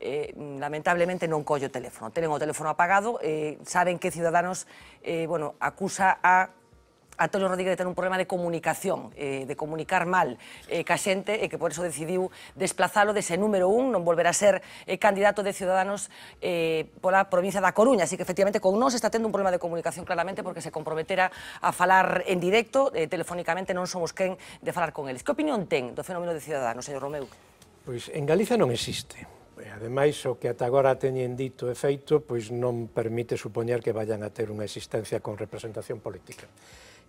eh, mm, lamentablemente non collo o teléfono. Tenen o teléfono apagado, eh, saben que Ciudadanos eh, bueno, acusa a Antonio Rodríguez ten un problema de comunicación, eh, de comunicar mal eh, ca xente e que por eso decidiu desplazalo dese número un, non volverá a ser eh, candidato de Ciudadanos eh, pola provincia da Coruña, así que efectivamente con nós está tendo un problema de comunicación claramente porque se comprometera a falar en directo, eh, telefónicamente non somos quen de falar con eles. Que opinión ten do fenómeno de Ciudadanos, señor Romeu? Pois en Galiza non existe. Ademais, o que ata agora teñen dito e feito, pois non permite supoñer que vayan a ter unha existencia con representación política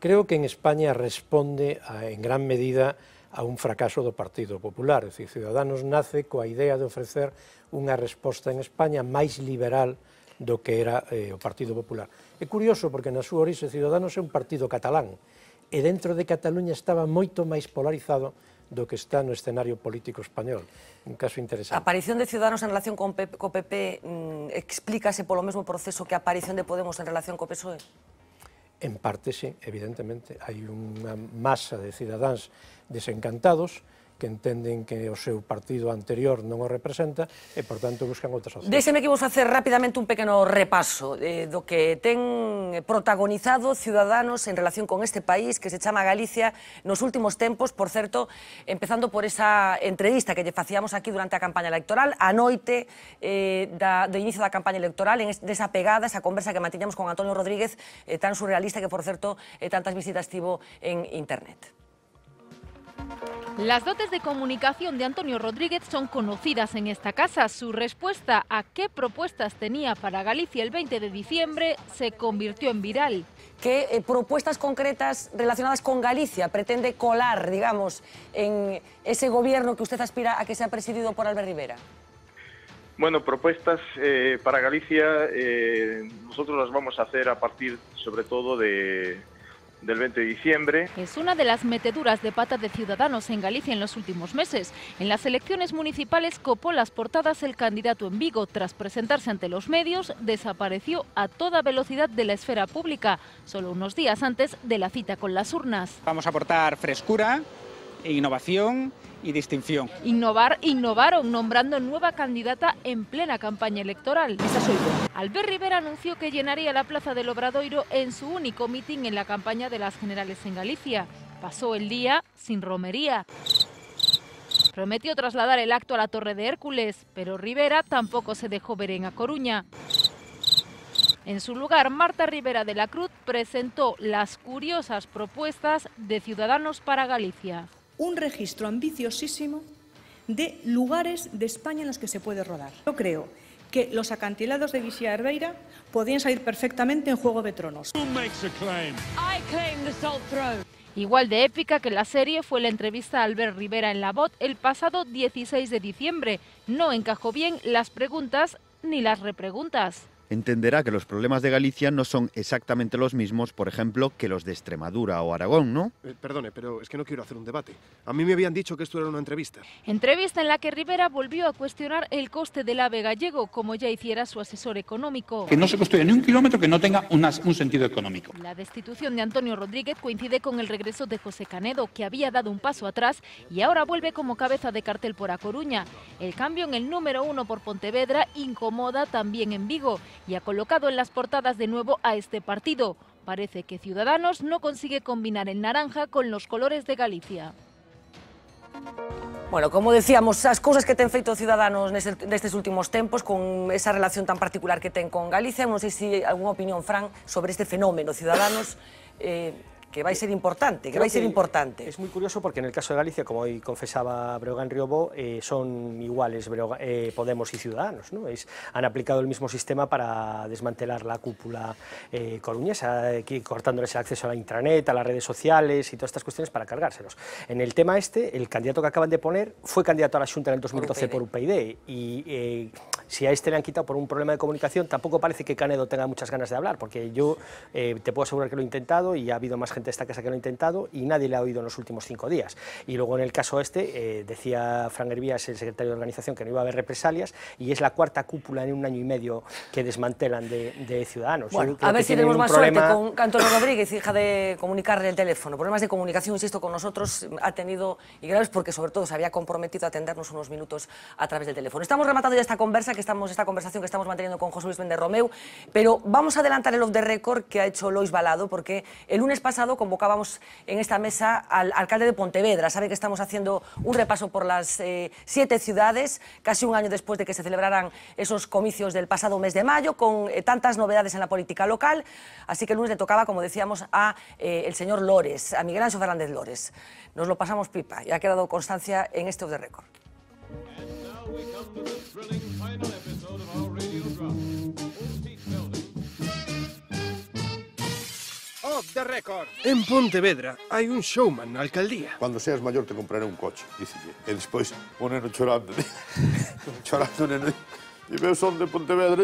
creo que en España responde a, en gran medida a un fracaso do Partido Popular. É dicir, Ciudadanos nace coa idea de ofrecer unha resposta en España máis liberal do que era eh, o Partido Popular. É curioso porque na súa orixe Ciudadanos é un partido catalán e dentro de Cataluña estaba moito máis polarizado do que está no escenario político español. Un caso interesante. A aparición de Ciudadanos en relación con PP, co PP mmm, explícase polo mesmo proceso que a aparición de Podemos en relación co PSOE? En parte sí, evidentemente. Hay una masa de ciudadanos desencantados que entenden que o seu partido anterior non o representa e, por tanto, buscan outras opcións. Déxeme que vos facer rapidamente un pequeno repaso eh, do que ten protagonizado Ciudadanos en relación con este país que se chama Galicia nos últimos tempos, por certo, empezando por esa entrevista que lle facíamos aquí durante a campaña electoral, a noite eh, da, do inicio da campaña electoral, en es, desa pegada, esa conversa que mantiñamos con Antonio Rodríguez, eh, tan surrealista que, por certo, eh, tantas visitas tivo en internet. Las dotes de comunicación de Antonio Rodríguez son conocidas en esta casa. Su respuesta a qué propuestas tenía para Galicia el 20 de diciembre se convirtió en viral. ¿Qué eh, propuestas concretas relacionadas con Galicia pretende colar, digamos, en ese gobierno que usted aspira a que sea presidido por Albert Rivera? Bueno, propuestas eh, para Galicia eh, nosotros las vamos a hacer a partir sobre todo de, del 20 de diciembre. Es una de las meteduras de pata de Ciudadanos en Galicia en los últimos meses. En las elecciones municipales copó las portadas el candidato en Vigo. Tras presentarse ante los medios, desapareció a toda velocidad de la esfera pública, solo unos días antes de la cita con las urnas. Vamos a aportar frescura, ...e innovación y distinción. Innovar, innovaron nombrando nueva candidata en plena campaña electoral. Esa Albert Rivera anunció que llenaría la plaza del Obradoiro en su único mitin en la campaña de las generales en Galicia. Pasó el día sin romería. Prometió trasladar el acto a la Torre de Hércules, pero Rivera tampoco se dejó ver en A Coruña. En su lugar, Marta Rivera de la Cruz presentó las curiosas propuestas de Ciudadanos para Galicia un registro ambiciosísimo de lugares de España en los que se puede rodar. Yo creo que los acantilados de Guisía Herbeira podían salir perfectamente en Juego de Tronos. Igual de épica que la serie fue la entrevista a Albert Rivera en La Bot el pasado 16 de diciembre. No encajó bien las preguntas ni las repreguntas entenderá que los problemas de Galicia no son exactamente los mismos, por ejemplo, que los de Extremadura o Aragón, ¿no? Eh, perdone, pero es que no quiero hacer un debate. A mí me habían dicho que esto era una entrevista. Entrevista en la que Rivera volvió a cuestionar el coste del ave gallego, como ya hiciera su asesor económico. Que no se construya ni un kilómetro que no tenga un sentido económico. La destitución de Antonio Rodríguez coincide con el regreso de José Canedo, que había dado un paso atrás y ahora vuelve como cabeza de cartel por A Coruña. El cambio en el número uno por Pontevedra incomoda también en Vigo y ha colocado en las portadas de nuevo a este partido. Parece que Ciudadanos no consigue combinar el naranja con los colores de Galicia. Bueno, como decíamos, las cosas que te han feito Ciudadanos en este, estos últimos tiempos, con esa relación tan particular que ten con Galicia, no si si alguna opinión, Fran, sobre este fenómeno Ciudadanos eh, que va a eh, ser importante, que va a ser importante. Es muy curioso porque en el caso de Galicia, como hoy confesaba Breogán Riobo, eh, son iguales eh, Podemos y Ciudadanos. ¿no? Es, han aplicado el mismo sistema para desmantelar la cúpula eh, coruñesa, cortándoles el acceso a la intranet, a las redes sociales y todas estas cuestiones para cargárselos. En el tema este, el candidato que acaban de poner fue candidato a la Junta en el 2012 por UPyD, por y si a este le han quitado por un problema de comunicación, tampoco parece que Canedo tenga muchas ganas de hablar, porque yo te puedo asegurar que lo he intentado y ha habido más gente esta casa que lo ha intentado y nadie le ha oído en los últimos cinco días. Y luego en el caso este, eh, decía Fran Hervías, el secretario de organización, que no iba a haber represalias y es la cuarta cúpula en un año y medio que desmantelan de, Ciudadanos. a ver si tenemos más suerte con Antonio Rodríguez, hija de comunicarle el teléfono. Problemas de comunicación, insisto, con nosotros mm, ha tenido y graves porque sobre todo se había comprometido a atendernos unos minutos a través del teléfono. Estamos rematando ya esta conversa que estamos, esta conversación que estamos manteniendo con José Luis Méndez Romeu, pero vamos a adelantar el off the record que ha hecho Lois Balado porque el lunes pasado convocábamos en esta mesa al alcalde de Pontevedra. Sabe que estamos haciendo un repaso por las eh, siete ciudades, casi un año después de que se celebraran esos comicios del pasado mes de mayo, con eh, tantas novedades en la política local. Así que el lunes le tocaba, como decíamos, a eh, el señor Lores, a Miguel Ángel Fernández Lores. Nos lo pasamos pipa y ha quedado constancia en este de récord. Off the record. En Pontevedra hai un showman na alcaldía. Cando seas maior te compraré un coche, dícelle. E despois o neno chorando. chorando neno. E veo son de Pontevedra.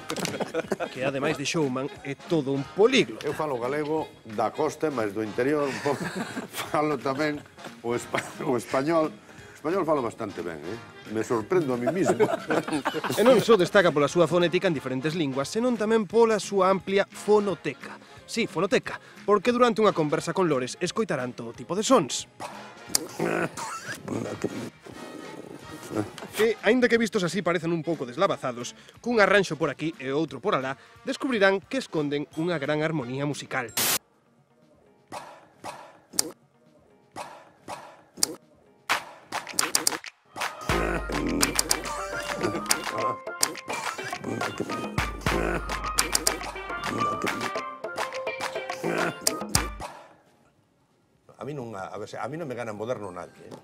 que ademais de showman é todo un políglo. Eu falo galego da costa, mas do interior un pouco. Falo tamén o, espa o español. O español falo bastante ben, eh? Me sorprendo a mí mismo. e non só destaca pola súa fonética en diferentes linguas, senón tamén pola súa amplia fonoteca Sí, fonoteca, porque durante unha conversa con Lores escoitarán todo tipo de sons. que, aínda que vistos así parecen un pouco deslavazados, cun arranxo por aquí e outro por alá, descubrirán que esconden unha gran armonía musical. mí non, a, a mí non me gana en moderno nadie. Eh?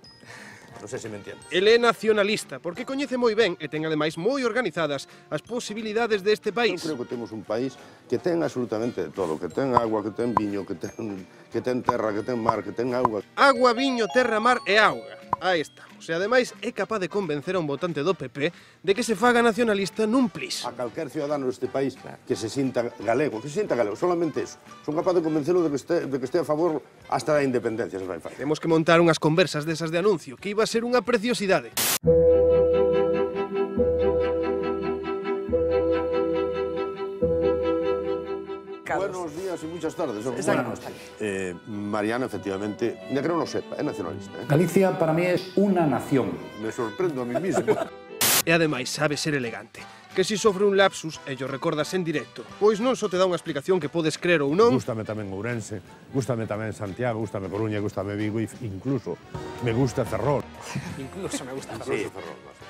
Non sei se me entiendes. Ele é nacionalista, porque coñece moi ben e ten ademais moi organizadas as posibilidades deste país. Eu creo que temos un país que ten absolutamente de todo, que ten agua, que ten viño, que ten, que ten terra, que ten mar, que ten agua. Agua, viño, terra, mar e auga. Aí está vascos e ademais é capaz de convencer a un votante do PP de que se faga nacionalista nun plis. A calquer ciudadano deste país que se sinta galego, que se sinta galego, solamente eso. Son capaz de convencelo de que este, de que este a favor hasta da independencia, se vai facer. Temos que montar unhas conversas desas de anuncio, que iba a ser unha preciosidade. mercados. Buenos días y muchas tardes. Buenas eh, Mariana, efectivamente, ya que no sepa, es nacionalista. Eh? Galicia para mí es una nación. Me sorprendo a mí mismo. y además sabe ser elegante que si sofre un lapsus ello recordas en directo, pois non só te dá unha explicación que podes crer ou non... Gústame tamén Ourense, gústame tamén Santiago, gústame Coruña, gústame Vigo, e incluso me gusta Ferrol. incluso me gusta Ferrol. Sí. Ferrol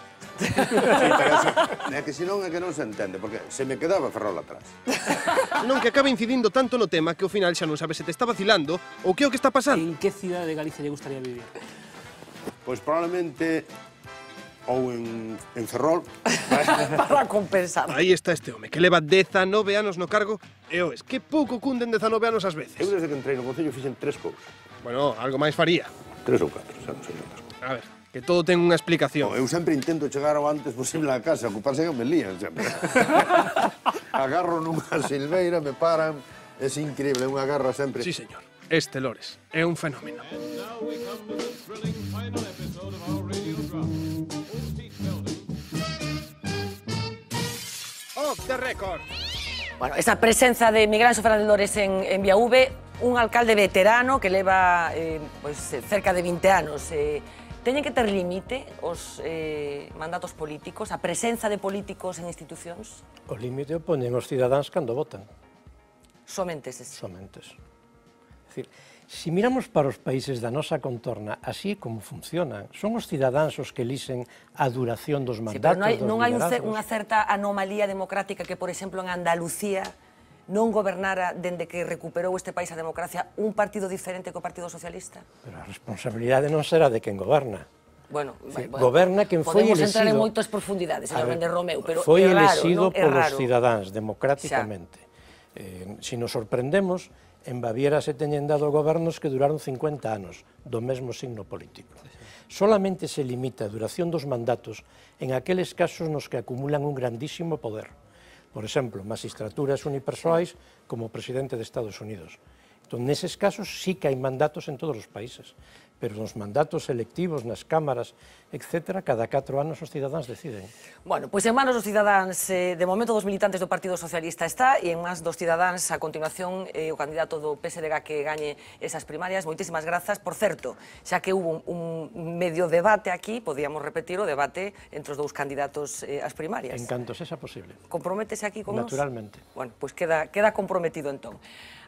Sí, pero é que senón é que non se entende, porque se me quedaba Ferrol atrás. Non que acaba incidindo tanto no tema que ao final xa non sabe se te está vacilando ou que é o que está pasando. En que cidade de Galicia lle gustaría vivir? Pois pues probablemente ou en, en Ferrol. Para compensar. Aí está este home, que leva 19 anos no cargo, e o es que pouco cunden 19 anos ás veces. Eu desde que entrei no Concello fixen tres cousas. Bueno, algo máis faría. Tres ou catro, xa non sei A ver que todo ten unha explicación. Oh, eu sempre intento chegar o antes posible á casa, ocuparse que me lían sempre. Agarro nunha silveira, me paran, é increíble, unha garra sempre. Sí, señor, este Lores é un fenómeno. Off the record. Bueno, esa presenza de Miguel Anxo Fernández Lores en, en Vía V, un alcalde veterano que leva eh, pues, cerca de 20 anos eh, teñen que ter límite os eh, mandatos políticos, a presenza de políticos en institucións? O límite o poñen os cidadáns cando votan. Somente eses? Somente É Decir, si miramos para os países da nosa contorna, así como funcionan, son os cidadáns os que elixen a duración dos mandatos, sí, pero non hai, non hai un, unha certa anomalía democrática que, por exemplo, en Andalucía non gobernara dende que recuperou este país a democracia un partido diferente que o Partido Socialista? Pero a responsabilidade non será de quen goberna. Bueno, sí, bueno goberna quen foi elexido. Podemos entrar en moitas profundidades, señor Méndez Romeu, pero foi é raro, elexido polos raro. cidadáns democráticamente. Xa. Eh, si nos sorprendemos, en Baviera se teñen dado gobernos que duraron 50 anos do mesmo signo político. Solamente se limita a duración dos mandatos en aqueles casos nos que acumulan un grandísimo poder por exemplo, magistraturas unipersoais como o presidente de Estados Unidos. Entón, neses casos, sí que hai mandatos en todos os países pero nos mandatos selectivos, nas cámaras, etc., cada 4 anos os cidadáns deciden. Bueno, pois en manos dos cidadáns, eh, de momento dos militantes do Partido Socialista está, e en manos dos cidadáns, a continuación, eh, o candidato do PSDG que gañe esas primarias. Moitísimas grazas. Por certo, xa que hubo un, medio debate aquí, podíamos repetir o debate entre os dous candidatos eh, ás primarias. En canto sexa posible. Comprométese aquí con nos? Naturalmente. Bueno, pois queda, queda comprometido entón.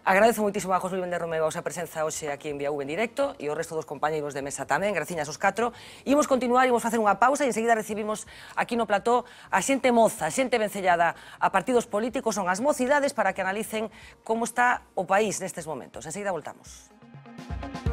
Agradezo moitísimo a José Luis Méndez Romeo a presenza hoxe aquí en Viaúbe en directo e o resto dos compañeiros de mesa tamén, graciñas os catro. Imos continuar, imos facer unha pausa e enseguida recibimos aquí no plató a xente moza, a xente vencellada a partidos políticos, son as mocidades para que analicen como está o país nestes momentos. Enseguida voltamos. Música